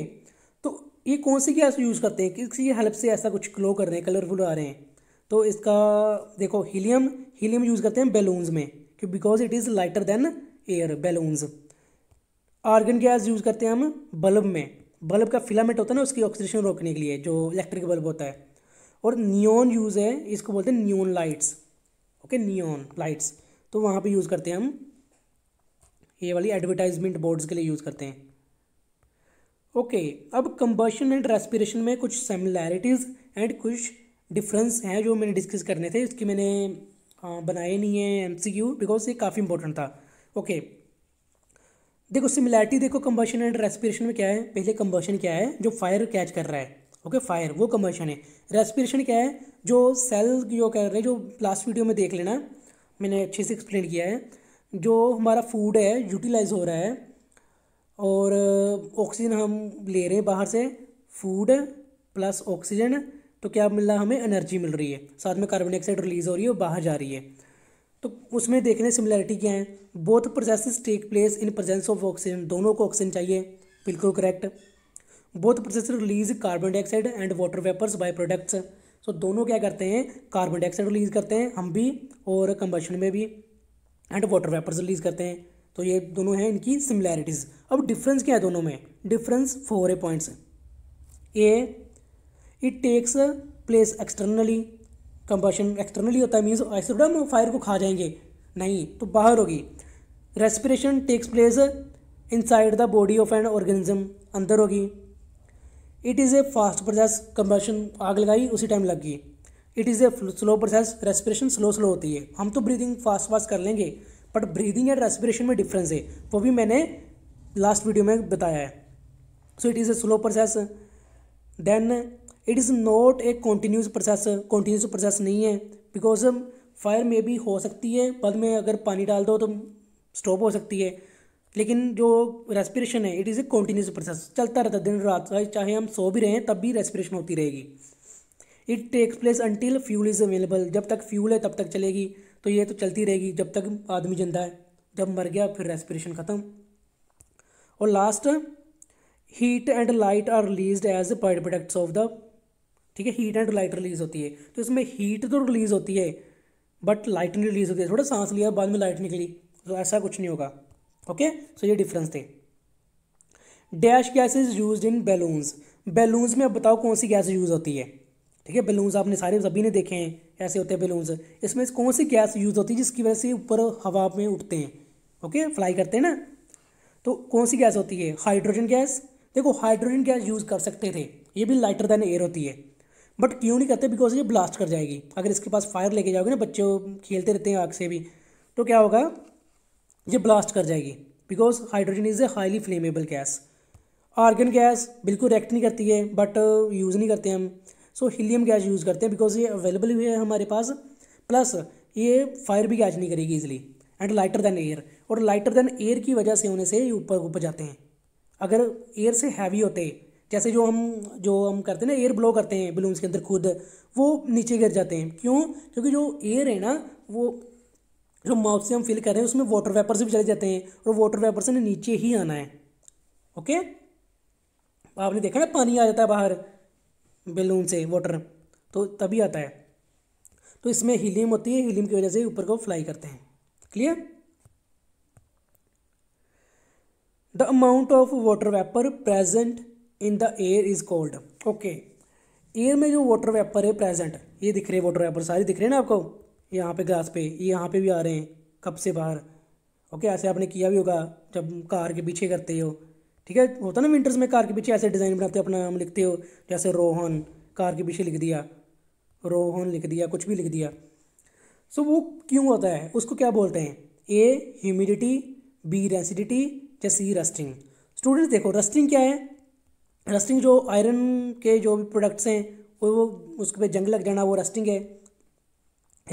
तो ये कौन सी गैस यूज़ करते हैं किसी हेल्प से ऐसा कुछ ग्लो कर रहे हैं कलरफुल आ रहे हैं तो इसका देखो हीलियम हीलियम यूज़ करते हैं बैलून्स में because it is lighter than air balloons argon gas use करते हैं हम बल्ब में बल्ब का फिलामेंट होता है ना उसकी ऑक्सीडेशन रोकने के लिए जो इलेक्ट्रिक बल्ब होता है और नियोन यूज़ है इसको बोलते हैं neon lights okay neon lights तो वहाँ पे यूज़ करते हैं हम ये वाली एडवर्टाइजमेंट बोर्ड्स के लिए यूज़ करते हैं ओके अब कंबर्शन एंड रेस्पिरेशन में कुछ सिमिलैरिटीज़ एंड कुछ डिफरेंस हैं जो मैंने डिस्कस करने थे इसकी मैंने बनाए नहीं है एमसीक्यू बिकॉज ये काफ़ी इंपॉर्टेंट था ओके देखो सिमिलैरिटी देखो कंबर्शन एंड रेस्पिरेशन में क्या है पहले कंबर्शन क्या है जो फायर कैच कर रहा है ओके okay, फायर वो कंबर्शन है रेस्पिरेशन क्या है जो सेल जो कह रहे हैं जो लास्ट वीडियो में देख लेना मैंने अच्छे से एक्सप्लेन किया है जो हमारा फूड है यूटिलाइज हो रहा है और ऑक्सीजन uh, हम ले रहे हैं बाहर से फूड प्लस ऑक्सीजन तो क्या मिल रहा है हमें एनर्जी मिल रही है साथ में कार्बन डाइऑक्साइड रिलीज़ हो रही है और बाहर जा रही है तो उसमें देखने सिमिलैरिटी क्या है both process take place in presence of oxygen दोनों को ऑक्सीजन चाहिए बिल्कुल correct both process release carbon dioxide and water vapours byproducts so दोनों क्या करते हैं कार्बन डाइऑक्साइड रिलीज करते हैं हम भी और कंबशन में भी एंड वाटर वेपर्स रिलीज करते हैं तो ये दोनों हैं इनकी सिमिलैरिटीज़ अब डिफरेंस क्या है दोनों में difference four A points A it takes place externally combustion externally होता है मीन्स हम फायर को खा जाएंगे नहीं तो बाहर होगी respiration takes place inside the body of an organism अंदर होगी it is a fast process combustion आग लगाई उसी टाइम लग गई it is a slow process respiration slow slow होती है हम तो ब्रीदिंग फास्ट फास्ट कर लेंगे बट ब्रीदिंग एंड रेस्पिरेशन में डिफरेंस है वो भी मैंने लास्ट वीडियो में बताया है so it is a slow process then it is not a continuous process continuous process नहीं है बिकॉज फायर में भी हो सकती है बाद में अगर पानी डाल दो तो स्टॉप हो सकती है लेकिन जो रेस्पिरेशन है it is a continuous process चलता रहता है दिन रात चाहे हम सो भी रहें तब भी रेस्पिरेशन होती रहेगी it takes place until fuel is available जब तक फ्यूल है तब तक चलेगी तो ये तो चलती रहेगी जब तक आदमी जिंदा है जब मर गया फिर रेस्पिरेशन ख़त्म और last heat and light are release as byproducts of the ठीक है हीट एंड लाइट रिलीज होती है तो इसमें हीट तो रिलीज़ होती है बट लाइट नहीं रिलीज़ होती है थोड़ा सांस लिया बाद में लाइट निकली तो ऐसा कुछ नहीं होगा ओके सो ये डिफरेंस थे dash gas is use in balloons balloons में अब बताओ कौन सी गैस यूज़ होती है ठीक है बैलून्स आपने सारे सभी ने देखे हैं ऐसे होते हैं बैलून्स इसमें कौन सी गैस यूज़ होती है जिसकी वजह से ऊपर हवा में उठते हैं ओके फ्लाई करते हैं ना तो कौन सी गैस होती है हाइड्रोजन गैस देखो हाइड्रोजन गैस यूज़ कर सकते थे ये भी लाइटर दैन एयर होती है बट क्यों नहीं करते बिकॉज ये ब्लास्ट कर जाएगी अगर इसके पास फायर लेके जाओगे ना बच्चे खेलते रहते हैं आग से भी तो क्या होगा ये ब्लास्ट कर जाएगी because hydrogen is a highly flammable gas argon gas बिल्कुल रिएक्ट नहीं करती है बट यूज़ uh, नहीं करते हम सो हीलियम गैस यूज़ करते हैं बिकॉज ये अवेलेबल भी है हमारे पास प्लस ये फायर भी कैच नहीं करेगी easily and lighter than air और लाइटर दैन एयर की वजह से होने से ऊपर ऊपर जाते हैं अगर एयर से हैवी होते जैसे जो हम जो हम करते हैं ना एयर ब्लो करते हैं बलून्स के अंदर खुद वो नीचे गिर जाते हैं क्यों क्योंकि जो एयर है ना वो जो माउथ से हम फिल कर रहे हैं उसमें वाटर वेपर से भी चले जाते हैं और वाटर वेपर से नीचे ही आना है ओके आपने देखा ना पानी आ जाता है बाहर बेलून से वाटर तो तभी आता है तो इसमें हीलियम होती है हीलियम की वजह से ऊपर को फ्लाई करते हैं clear the amount of water vapour present in the air is called okay air में जो वाटर वेपर है प्रेजेंट ये दिख रहे हैं वाटर वेपर सारे दिख रहे हैं ना आपको यहाँ पे ग्लास पे ये यहाँ पे भी आ रहे हैं कप से बाहर ओके ऐसे आपने किया भी होगा जब कार के पीछे करते हो ठीक है होता ना विंटर्स में कार के पीछे ऐसे डिज़ाइन बनाते हो अपना नाम लिखते हो जैसे रोहन कार के पीछे लिख दिया रोहन लिख दिया कुछ भी लिख दिया सो so, वो क्यों होता है उसको क्या बोलते हैं ए ह्यूमिडिटी बी रेसिडिटी या सी रस्टिंग स्टूडेंट्स देखो रस्टिंग क्या है रस्टिंग जो आयरन के जो भी प्रोडक्ट्स हैं वो वो उसके पे जंग लग जाना वो रस्टिंग है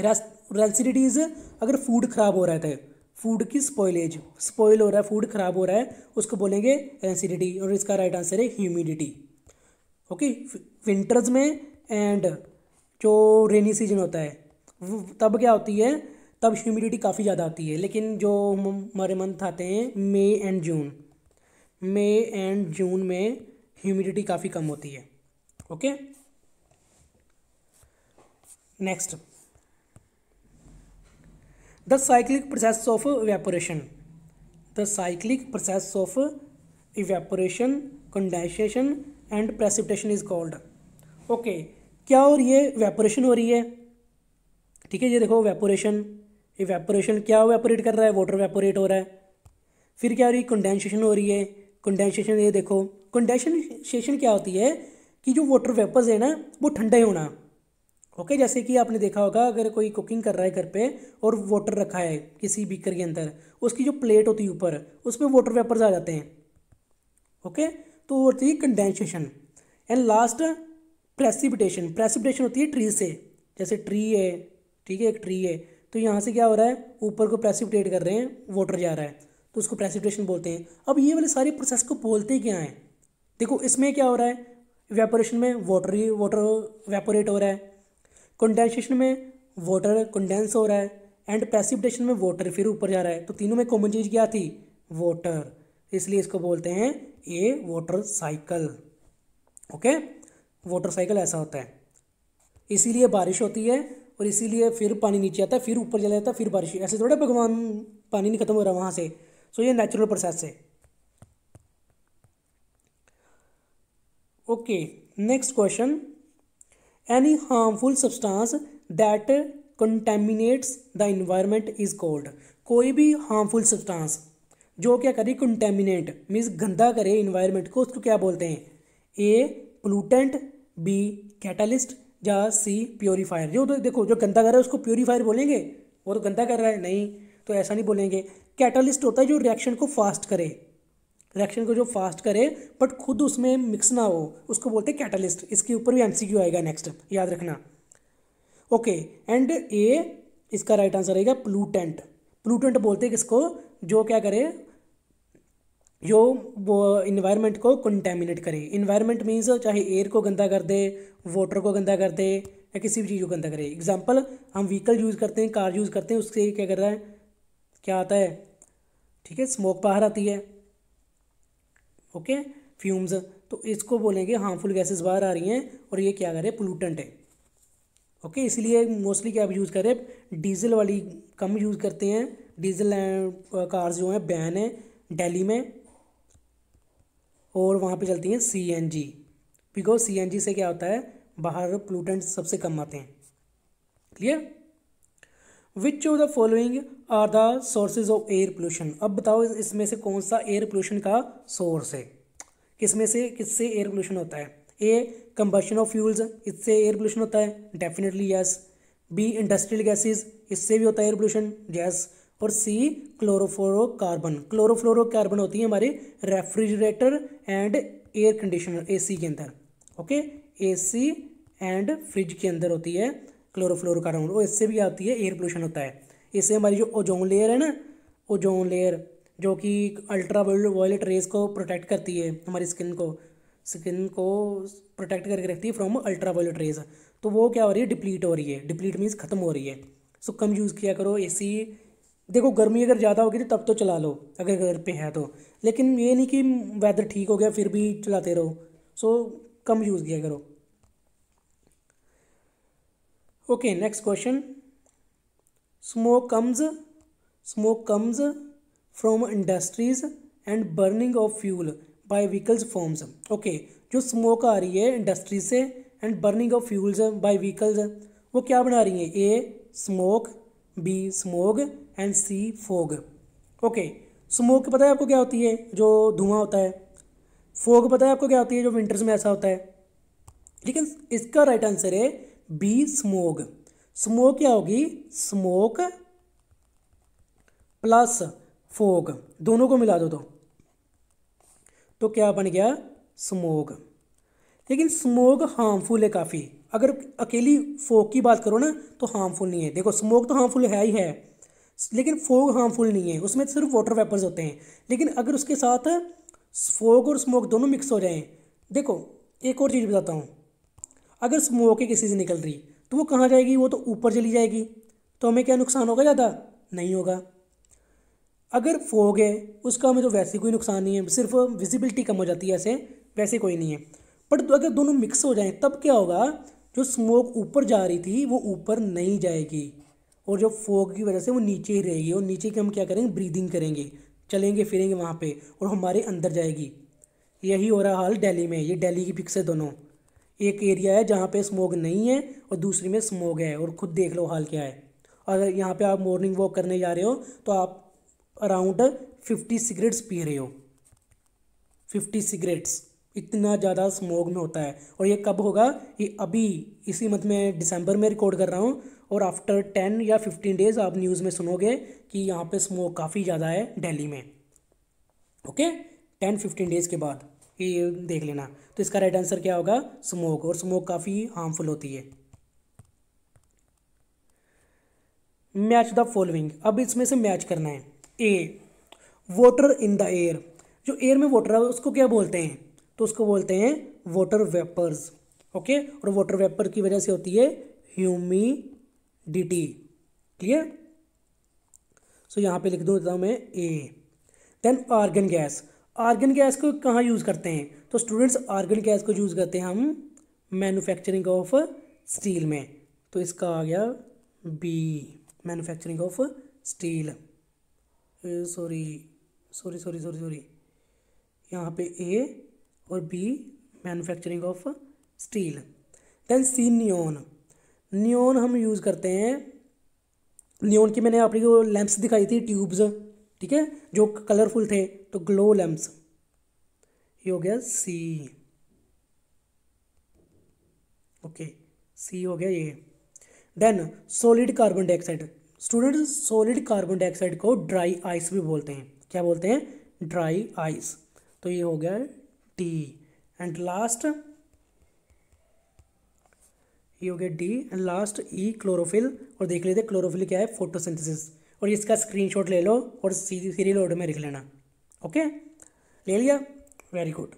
रेल्सिडिटीज अगर फूड ख़राब हो रहा है फूड की स्पॉइलेज स्पॉइल हो रहा है फूड ख़राब हो रहा है उसको बोलेंगे रेल्सिडिटी और इसका राइट आंसर है ह्यूमिडिटी ओके विंटर्स में एंड जो रेनी सीजन होता है तब क्या होती है तब ह्यूमिडिटी काफ़ी ज़्यादा होती है लेकिन जो हमारे मंथ आते हैं मई and June May and June में ह्यूमिडिटी काफ़ी कम होती है okay next the cyclic process of evaporation the cyclic process of evaporation condensation and precipitation is called okay क्या और ये वेपोरेशन हो रही है ठीक है ये देखो वेपोरेशन इवेपोरेशन क्या वेपोरेट कर रहा है वाटर वेपोरेट हो रहा है फिर क्या हो रही है कंडेंसेशन हो रही है कंडेंसेशन ये देखो कंडेंसेशन क्या होती है कि जो वाटर वेपर्स है ना वो ठंडे होना ओके जैसे कि आपने देखा होगा अगर कोई कुकिंग कर रहा है घर पे और वाटर रखा है किसी बीकर के अंदर उसकी जो प्लेट होती है ऊपर उस पर वाटर वेपर्स आ जाते हैं ओके तो होती है condensation and last precipitation precipitation होती है ट्री से जैसे ट्री है ठीक है एक ट्री है तो यहाँ से क्या हो रहा है ऊपर को प्रेसिपिटेट कर रहे हैं वाटर जा रहा है तो उसको प्रेसिपिटेशन बोलते हैं अब ये वाले सारे प्रोसेस को बोलते क्या हैं देखो इसमें क्या हो रहा है वेपोरेशन में वाटर वाटर वेपोरेट हो रहा है कंडेंसेशन में वाटर कंडेंस हो रहा है एंड प्रेसिपिटेशन में वाटर फिर ऊपर जा रहा है तो तीनों में कॉमन चीज़ क्या थी वाटर इसलिए इसको बोलते हैं A water cycle okay water cycle ऐसा होता है इसीलिए बारिश होती है और इसीलिए फिर पानी नीचे आता है फिर ऊपर चला जाता है फिर बारिश ऐसे थोड़ा भगवान पानी नहीं खत्म हो रहा वहाँ से सो ये नेचुरल प्रोसेस है okay next question any harmful substance that contaminates the environment is called कोई भी हार्मफुल सब्सटेंस जो क्या करे कंटेमिनेट मीन्स गंदा करे इन्वायरमेंट को उसको क्या बोलते हैं ए पोलूटेंट बी कैटलिस्ट या सी प्योरीफायर जो तो देखो जो गंदा कर रहा है उसको प्योरीफायर बोलेंगे वो तो गंदा कर रहा है नहीं तो ऐसा नहीं बोलेंगे कैटलिस्ट होता है जो रिएक्शन को फास्ट करे रिएक्शन को जो फास्ट करे बट खुद उसमें मिक्स ना हो उसको बोलते हैं कैटलिस्ट इसके ऊपर भी एमसीक्यू आएगा नेक्स्ट याद रखना ओके एंड ए इसका राइट आंसर रहेगा प्लूटेंट प्लूटेंट बोलते हैं किसको जो क्या करे जो वो इन्वायरमेंट को कंटेमिनेट करे इन्वायरमेंट मीन्स चाहे एयर को गंदा कर दे वाटर को गंदा कर दे या किसी भी चीज़ को गंदा करे एग्जाम्पल हम व्हीकल यूज़ करते हैं कार यूज़ करते हैं उससे क्या कर रहा है क्या आता है ठीक है स्मोक बाहर आती है ओके फ्यूम्स तो इसको बोलेंगे हार्मफुल गैसेस बाहर आ रही हैं और ये क्या कर रहे हैं पोलूटेंट है ओके इसलिए मोस्टली क्या यूज़ करें डीजल वाली कम यूज़ करते हैं डीजल कार्स जो हैं बैन है दिल्ली में और वहाँ पे चलती हैं C N G because C N G से क्या होता है बाहर पोलूटेंट सबसे कम आते हैं clear which of the following are the sources of air pollution अब बताओ इसमें से कौन सा एयर पोल्यूशन का सोर्स है किस में से किससे एयर पोल्यूशन होता है ए कंबशन ऑफ फ्यूल्स इससे एयर पोल्यूशन होता है definitely yes B industrial gases इससे भी होता है एयर पोल्यूशन यस और सी क्लोरोफ्लोरो कार्बन होती है हमारे refrigerator and air conditioner AC के अंदर ओके एसी एंड फ्रिज के अंदर होती है क्लोरोफ्लोरोकार्बन वो इससे भी आती है एयर पोल्यूशन होता है इससे हमारी जो ओजोन लेयर है ना ओजोन लेयर जो कि अल्ट्रा वायलेट रेज को प्रोटेक्ट करती है हमारी स्किन को स्किन को प्रोटेक्ट करके रखती है फ्रॉम अल्ट्रा वायलेट रेज तो वो क्या हो रही है डिप्लीट हो रही है डिप्लीट मीन्स ख़त्म हो रही है सो कम यूज़ किया करो ए देखो गर्मी अगर ज़्यादा होगी तो तब तो चला लो अगर घर पे है तो लेकिन ये नहीं कि वेदर ठीक हो गया फिर भी चलाते रहो सो कम यूज़ किया करो okay next question smoke comes smoke comes from industries and burning of fuel by vehicles forms okay जो स्मोक आ रही है इंडस्ट्री से and burning of fuels by vehicles वो क्या बना रही है A smoke B smog and C fog okay smoke पता है आपको क्या होती है जो धुआं होता है फोग पता है आपको क्या होती है जो विंटर्स में ऐसा होता है लेकिन इसका राइट आंसर है बी स्मोग स्मोक क्या होगी स्मोक प्लस फोग दोनों को मिला दो तो तो क्या बन गया स्मोग लेकिन स्मोग हार्मफुल है काफ़ी अगर अकेली फोक की बात करो ना तो हार्मफुल नहीं है देखो स्मोक तो हार्मफुल है ही है लेकिन फोग हार्मफुल नहीं है उसमें सिर्फ वाटर वेपर्स होते हैं लेकिन अगर उसके साथ फोक और स्मोक दोनों मिक्स हो जाएं देखो एक और चीज़ बताता हूँ अगर स्मोक किसी से निकल रही तो वो कहाँ जाएगी वो तो ऊपर चली जाएगी तो हमें क्या नुकसान होगा ज़्यादा नहीं होगा अगर फोग है उसका हमें तो वैसे कोई नुकसान नहीं है सिर्फ विजिबिलिटी कम हो जाती है ऐसे वैसे कोई नहीं है बट तो अगर दोनों मिक्स हो जाएं तब क्या होगा जो स्मोक ऊपर जा रही थी वो ऊपर नहीं जाएगी और जो फोग की वजह से वो नीचे ही रहेगी और नीचे की हम क्या करेंगे ब्रीदिंग करेंगे चलेंगे फिरेंगे वहाँ पर और हमारे अंदर जाएगी यही हो रहा हाल दिल्ली में ये दिल्ली की पिक्स है दोनों एक एरिया है जहाँ पे स्मोक नहीं है और दूसरी में स्मोक है और खुद देख लो हाल क्या है अगर यहाँ पे आप मॉर्निंग वॉक करने जा रहे हो तो आप अराउंड फिफ्टी सिगरेट्स पी रहे हो फिफ्टी सिगरेट्स इतना ज़्यादा स्मोग में होता है और ये कब होगा ये अभी इसी मंथ में दिसंबर में रिकॉर्ड कर रहा हूँ और आफ्टर टेन या फिफ्टीन डेज आप न्यूज़ में सुनोगे कि यहाँ पे स्मोक काफ़ी ज़्यादा है दिल्ली में ओके टेन फिफ्टीन डेज़ के बाद कि देख लेना तो इसका राइट आंसर क्या होगा स्मोक और स्मोक काफ़ी हार्मफुल होती है मैच द फॉलोइंग अब इसमें से मैच करना है A water in the air जो एयर में वाटर है उसको क्या बोलते हैं तो उसको बोलते हैं वाटर वेपर्स ओके और वाटर वेपर की वजह से होती है ह्यूमिडिटी क्लियर सो यहाँ पे लिख दूँ मैं A then argon gas argon gas को कहाँ यूज़ करते हैं तो स्टूडेंट्स आर्गन गैस को यूज़ करते हैं हम मैन्युफैक्चरिंग ऑफ स्टील में तो इसका आ गया B manufacturing of steel sorry sorry sorry sorry sorry यहाँ पे ए और B manufacturing of steel then C neon neon हम यूज़ करते हैं नियोन की मैंने आपको को लैंप्स दिखाई थी ट्यूब्स ठीक है जो कलरफुल थे तो ग्लो लैम्प्स ये हो गया सी ओके सी हो गया ये then solid carbon dioxide student solid carbon dioxide को ड्राई आइस भी बोलते हैं क्या बोलते हैं ड्राई आइस तो ये हो गया टी एंड लास्ट ये हो गया D and last E chlorophyll और देख लेते क्लोरोफिल क्या है फोटोसिंथेसिस और इसका स्क्रीनशॉट ले लो और सीधी सीरियल ऑर्डर में लिख लेना ओके ले लिया very good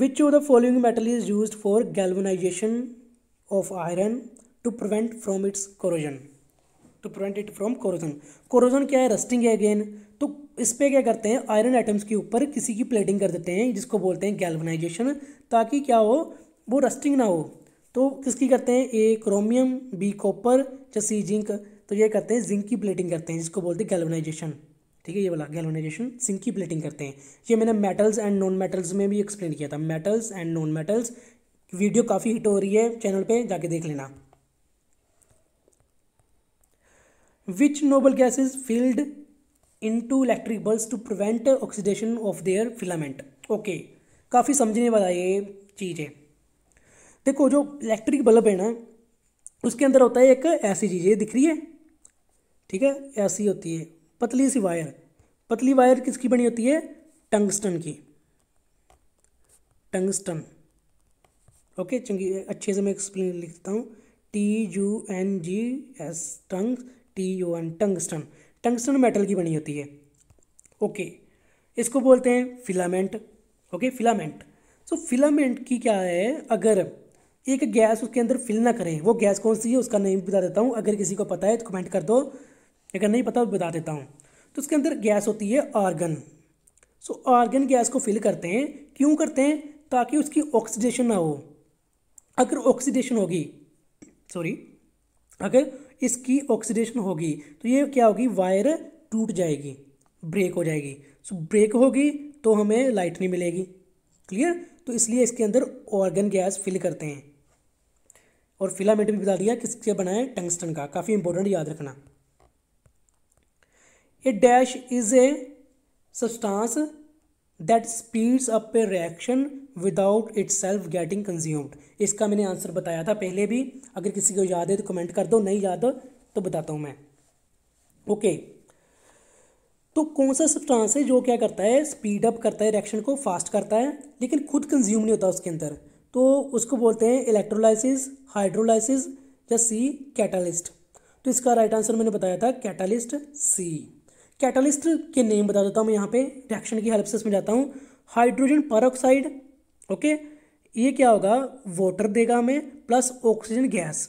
which of the following metal is use for galvanization of iron to prevent from its corrosion to prevent it from corrosion corrosion क्या है रस्टिंग है अगेन तो इस पर क्या करते हैं आयरन आइटम्स के ऊपर किसी की प्लेटिंग कर देते हैं जिसको बोलते हैं गैल्वनाइजेशन ताकि क्या हो वो रस्टिंग ना हो तो किसकी करते हैं ए क्रोमियम बी कॉपर या सी जिंक तो ये करते हैं जिंक की प्लेटिंग करते हैं जिसको बोलते हैं गैल्वनाइजेशन ठीक है ये वाला गैल्वनाइजेशन जिंक की प्लेटिंग करते हैं ये मैंने मेटल्स एंड नॉन मेटल्स में भी एक्सप्लेन किया था metals and non metals video काफ़ी हिट हो रही है चैनल पे जाके देख लेना which noble gases filled into electric bulb to prevent oxidation of their filament okay काफ़ी समझने वाला ये चीज़ है देखो जो इलेक्ट्रिक बल्ब है ना उसके अंदर होता है एक ऐसी चीज़ ये दिख रही है ठीक है ऐसी होती है पतली सी वायर पतली वायर किसकी बनी होती है टंगस्टन की टंगस्टन ओके चंगी अच्छे से मैं एक्सप्लेन लिखता हूँ T U N G S tung T U N tungsten tungsten metal की बनी होती है ओके इसको बोलते हैं filament okay filament so filament की क्या है अगर एक गैस उसके अंदर फिल ना करें वो गैस कौन सी है उसका नहीं बता देता हूँ अगर किसी को पता है तो कमेंट कर दो अगर नहीं पता तो बता देता हूँ तो उसके अंदर गैस होती है आर्गन सो आर्गन गैस को फिल करते हैं क्यों करते हैं ताकि उसकी ऑक्सीडेशन ना हो अगर ऑक्सीडेशन होगी सॉरी अगर इसकी ऑक्सीडेशन होगी तो ये क्या होगी वायर टूट जाएगी ब्रेक हो जाएगी सो ब्रेक होगी तो हमें लाइट नहीं मिलेगी क्लियर तो इसलिए इसके अंदर ऑर्गन गैस फिल करते हैं और फिलामेंट भी बता दिया किसके बनाए टंगस्टन का काफ़ी इंपॉर्टेंट याद रखना A dash is a substance that speeds up a reaction without itself getting consumed इसका मैंने आंसर बताया था पहले भी अगर किसी को याद है तो कमेंट कर दो नहीं याद तो बताता हूँ मैं ओके okay. तो कौन सा सब्सटेंस है जो क्या करता है स्पीड अप करता है रिएक्शन को फास्ट करता है लेकिन खुद कंज्यूम नहीं होता उसके अंदर तो उसको बोलते हैं इलेक्ट्रोलाइसिस हाइड्रोलाइसिस या सी कैटालिस्ट तो इसका राइट आंसर मैंने बताया था कैटालिस्ट सी कैटालिस्ट के नेम बता देता हूँ मैं यहाँ पे रिएक्शन की हेल्प से इसमें जाता हूँ हाइड्रोजन परऑक्साइड ओके ये क्या होगा वाटर देगा हमें प्लस ऑक्सीजन गैस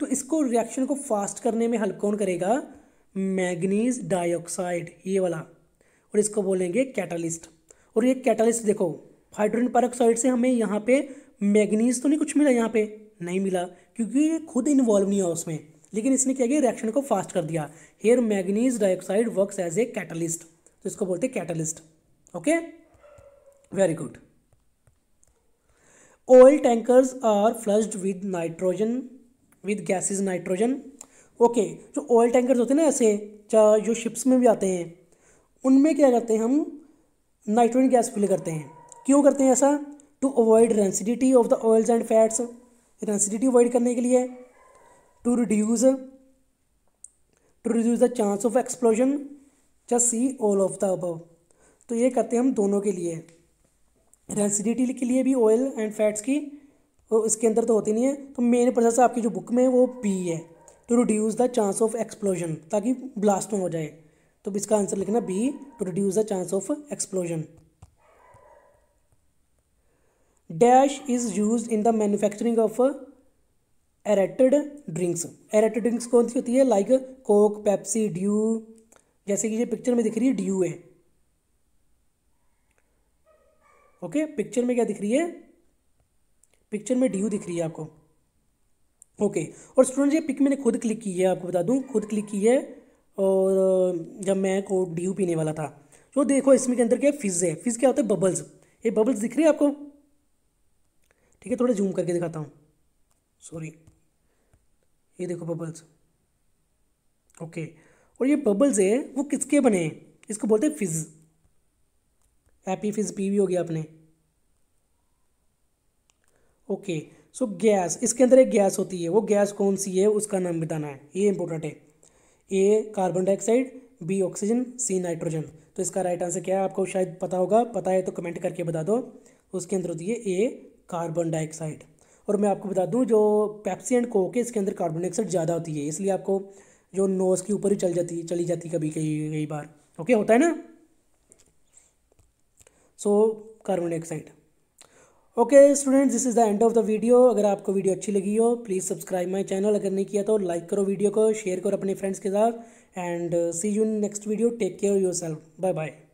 तो इसको रिएक्शन को फास्ट करने में हेल्प कौन करेगा मैग्नीज डाइऑक्साइड ये वाला और इसको बोलेंगे कैटालिस्ट और ये कैटालिस्ट देखो हाइड्रोजन परऑक्साइड से हमें यहाँ पे मैगनीज तो नहीं कुछ मिला यहाँ पे नहीं मिला क्योंकि ये खुद इन्वॉल्व नहीं हुआ उसमें लेकिन इसने क्या किया रिएक्शन को फास्ट कर दिया here manganese dioxide works as a catalyst तो इसको बोलते हैं catalyst okay very good oil tankers are flushed with nitrogen with gases nitrogen okay जो ऑयल टैंकर्स होते हैं ना ऐसे चाहे जो शिप्स में भी आते हैं उनमें क्या करते हैं हम नाइट्रोजन गैस फिल करते हैं क्यों करते हैं ऐसा to avoid rancidity of the oils and fats rancidity avoid करने के लिए to reduce to reduce the chance of explosion just C all of the above तो ये करते हैं हम दोनों के लिए रेंसिडिटी के लिए भी ऑयल एंड फैट्स की वो इसके अंदर तो होती नहीं है तो मेन प्रोसेस आपकी जो बुक में वो बी है to reduce the chance of explosion ताकि ब्लास्ट हो जाए तो इसका आंसर लिखना B to reduce the chance of explosion dash is use in the manufacturing of aerated drinks aerated drinks कौन सी होती है लाइक कोक पेप्सी ड्यू जैसे कि ये पिक्चर में दिख रही है ड्यू है ओके okay, पिक्चर में क्या दिख रही है पिक्चर में ड्यू दिख रही है आपको ओके okay, और स्टूडेंट ये पिक मैंने खुद क्लिक की है आपको बता दूं खुद क्लिक की है और uh, जब मैं को ड्यू पीने वाला था तो देखो इसमें के अंदर क्या फिज़ है फिज़ क्या होता है बबल्स ये बबल्स दिख रही है आपको ठीक है थोड़ा जूम करके दिखाता हूँ सॉरी ये देखो बबल्स ओके और ये बबल्स है वो किसके बने हैं इसको बोलते हैं फिज़ एपी फिज़ पी भी हो गया अपने ओके सो गैस इसके अंदर एक गैस होती है वो गैस कौन सी है उसका नाम बताना है ये इंपॉर्टेंट है A carbon dioxide B oxygen C nitrogen तो इसका राइट आंसर क्या है आपको शायद पता होगा पता है तो कमेंट करके बता दो उसके अंदर होती है ए कार्बन डाइऑक्साइड और मैं आपको बता दूं जो पेप्सी एंड कोक है इसके अंदर कार्बन डाइऑक्साइड ज़्यादा होती है इसलिए आपको जो नोज़ के ऊपर ही चल जाती चली जाती है कभी कई कई बार ओके होता है ना so carbon dioxide okay students this is the end of the video अगर आपको वीडियो अच्छी लगी हो प्लीज़ सब्सक्राइब माई चैनल अगर नहीं किया तो लाइक करो वीडियो को शेयर करो अपने फ्रेंड्स के साथ and see you next video take care yourself bye bye